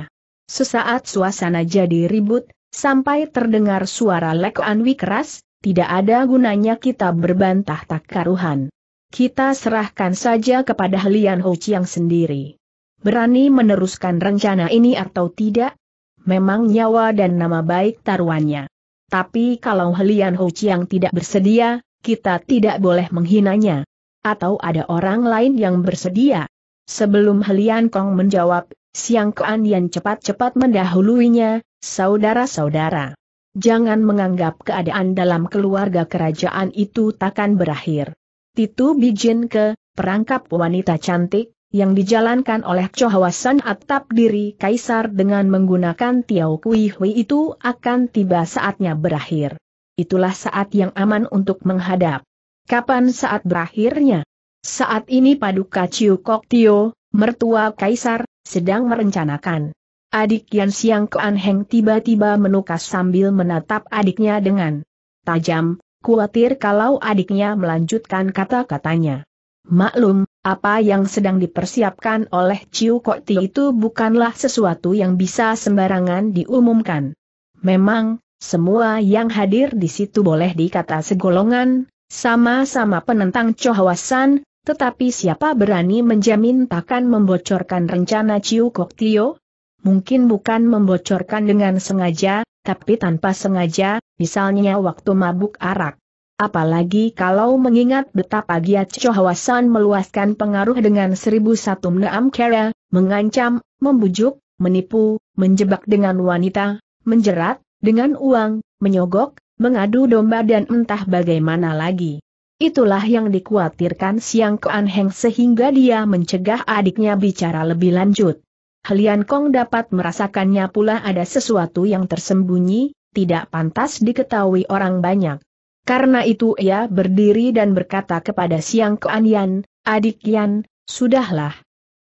Speaker 1: Sesaat suasana jadi ribut, sampai terdengar suara Lek Anwi keras, tidak ada gunanya kita berbantah tak karuhan. Kita serahkan saja kepada Lian Ho Chiang sendiri. Berani meneruskan rencana ini atau tidak? Memang nyawa dan nama baik taruhannya. Tapi kalau Lian Ho Chiang tidak bersedia, kita tidak boleh menghinanya. Atau ada orang lain yang bersedia. Sebelum Helian Kong menjawab, Siang Kuan Yan cepat-cepat mendahuluinya, saudara-saudara. Jangan menganggap keadaan dalam keluarga kerajaan itu takkan berakhir. Titu Bijin ke, perangkap wanita cantik, yang dijalankan oleh Chohawasan atap diri Kaisar dengan menggunakan Tiao Kui Hui itu akan tiba saatnya berakhir. Itulah saat yang aman untuk menghadap. Kapan saat berakhirnya? Saat ini Paduka Ciu Kok Tio, mertua Kaisar, sedang merencanakan. Adik Yan Siang Kuan Heng tiba-tiba menukas sambil menatap adiknya dengan tajam, khawatir kalau adiknya melanjutkan kata-katanya. Maklum, apa yang sedang dipersiapkan oleh Ciu Kok Tio itu bukanlah sesuatu yang bisa sembarangan diumumkan. Memang, semua yang hadir di situ boleh dikata segolongan, sama-sama penentang Chohawasan, tetapi siapa berani menjamin takkan membocorkan rencana Ciu Kok Tio? Mungkin bukan membocorkan dengan sengaja, tapi tanpa sengaja, misalnya waktu mabuk arak. Apalagi kalau mengingat betapa giat Chohawasan meluaskan pengaruh dengan seribu satu meneam kera, mengancam, membujuk, menipu, menjebak dengan wanita, menjerat, dengan uang, menyogok, mengadu domba dan entah bagaimana lagi. Itulah yang dikhawatirkan Siang Koan Heng sehingga dia mencegah adiknya bicara lebih lanjut. Helian Kong dapat merasakannya pula ada sesuatu yang tersembunyi, tidak pantas diketahui orang banyak. Karena itu ia berdiri dan berkata kepada Siang Koan Yan, adik Yan, sudahlah.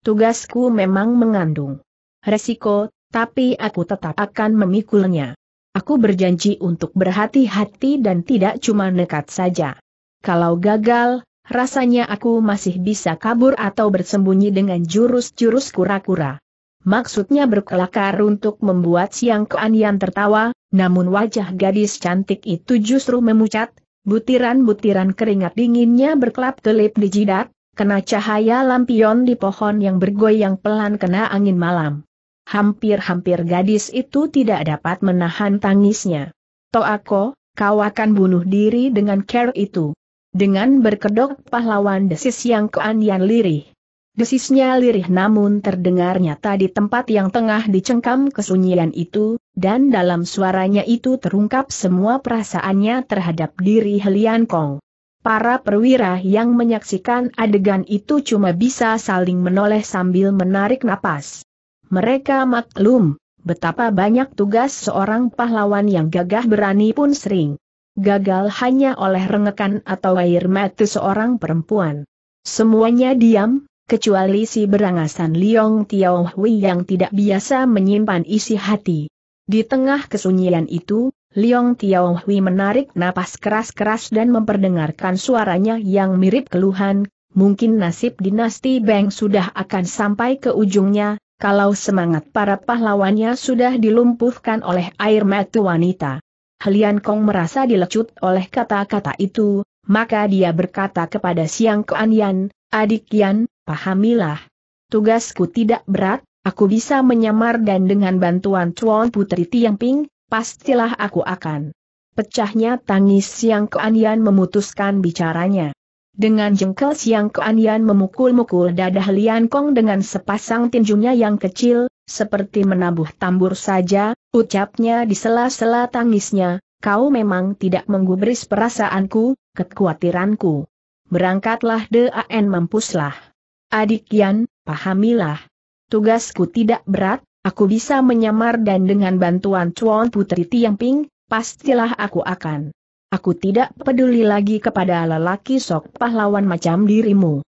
Speaker 1: Tugasku memang mengandung resiko, tapi aku tetap akan memikulnya. Aku berjanji untuk berhati-hati dan tidak cuma nekat saja kalau gagal, rasanya aku masih bisa kabur atau bersembunyi dengan jurus-jurus kura-kura. Maksudnya berkelakar untuk membuat Siang Kean tertawa, namun wajah gadis cantik itu justru memucat, butiran-butiran keringat dinginnya berkelap-kelip di jidat, kena cahaya lampion di pohon yang bergoyang pelan kena angin malam. Hampir-hampir gadis itu tidak dapat menahan tangisnya. Toako, kau akan bunuh diri dengan care itu dengan berkedok pahlawan desis yang keanian lirih. Desisnya lirih namun terdengar nyata di tempat yang tengah dicengkam kesunyian itu, dan dalam suaranya itu terungkap semua perasaannya terhadap diri Helian Kong. Para perwira yang menyaksikan adegan itu cuma bisa saling menoleh sambil menarik napas. Mereka maklum, betapa banyak tugas seorang pahlawan yang gagah berani pun sering gagal hanya oleh rengekan atau air mata seorang perempuan. Semuanya diam, kecuali si berangasan Liong Tiao Hui yang tidak biasa menyimpan isi hati. Di tengah kesunyian itu, Liong Tiao Hui menarik napas keras-keras dan memperdengarkan suaranya yang mirip keluhan, mungkin nasib dinasti Beng sudah akan sampai ke ujungnya, kalau semangat para pahlawannya sudah dilumpuhkan oleh air mata wanita. Helian Kong merasa dilecut oleh kata-kata itu, maka dia berkata kepada Siang Kuan Yan, Adik Yan, pahamilah. Tugasku tidak berat, aku bisa menyamar dan dengan bantuan Chuan Putri Tiang Ping, pastilah aku akan. Pecahnya tangis Siang Kuan memutuskan bicaranya. Dengan jengkel Siang Kuan memukul-mukul dada Helian Kong dengan sepasang tinjunya yang kecil, seperti menabuh tambur saja, Ucapnya di sela-sela tangisnya, kau memang tidak menggubris perasaanku, kekhawatiranku. Berangkatlah DAN mampuslah. Adik Yan, pahamilah. Tugasku tidak berat, aku bisa menyamar dan dengan bantuan Chuan Putri Tiang Tiangping, pastilah aku akan. Aku tidak peduli lagi kepada lelaki sok pahlawan macam dirimu.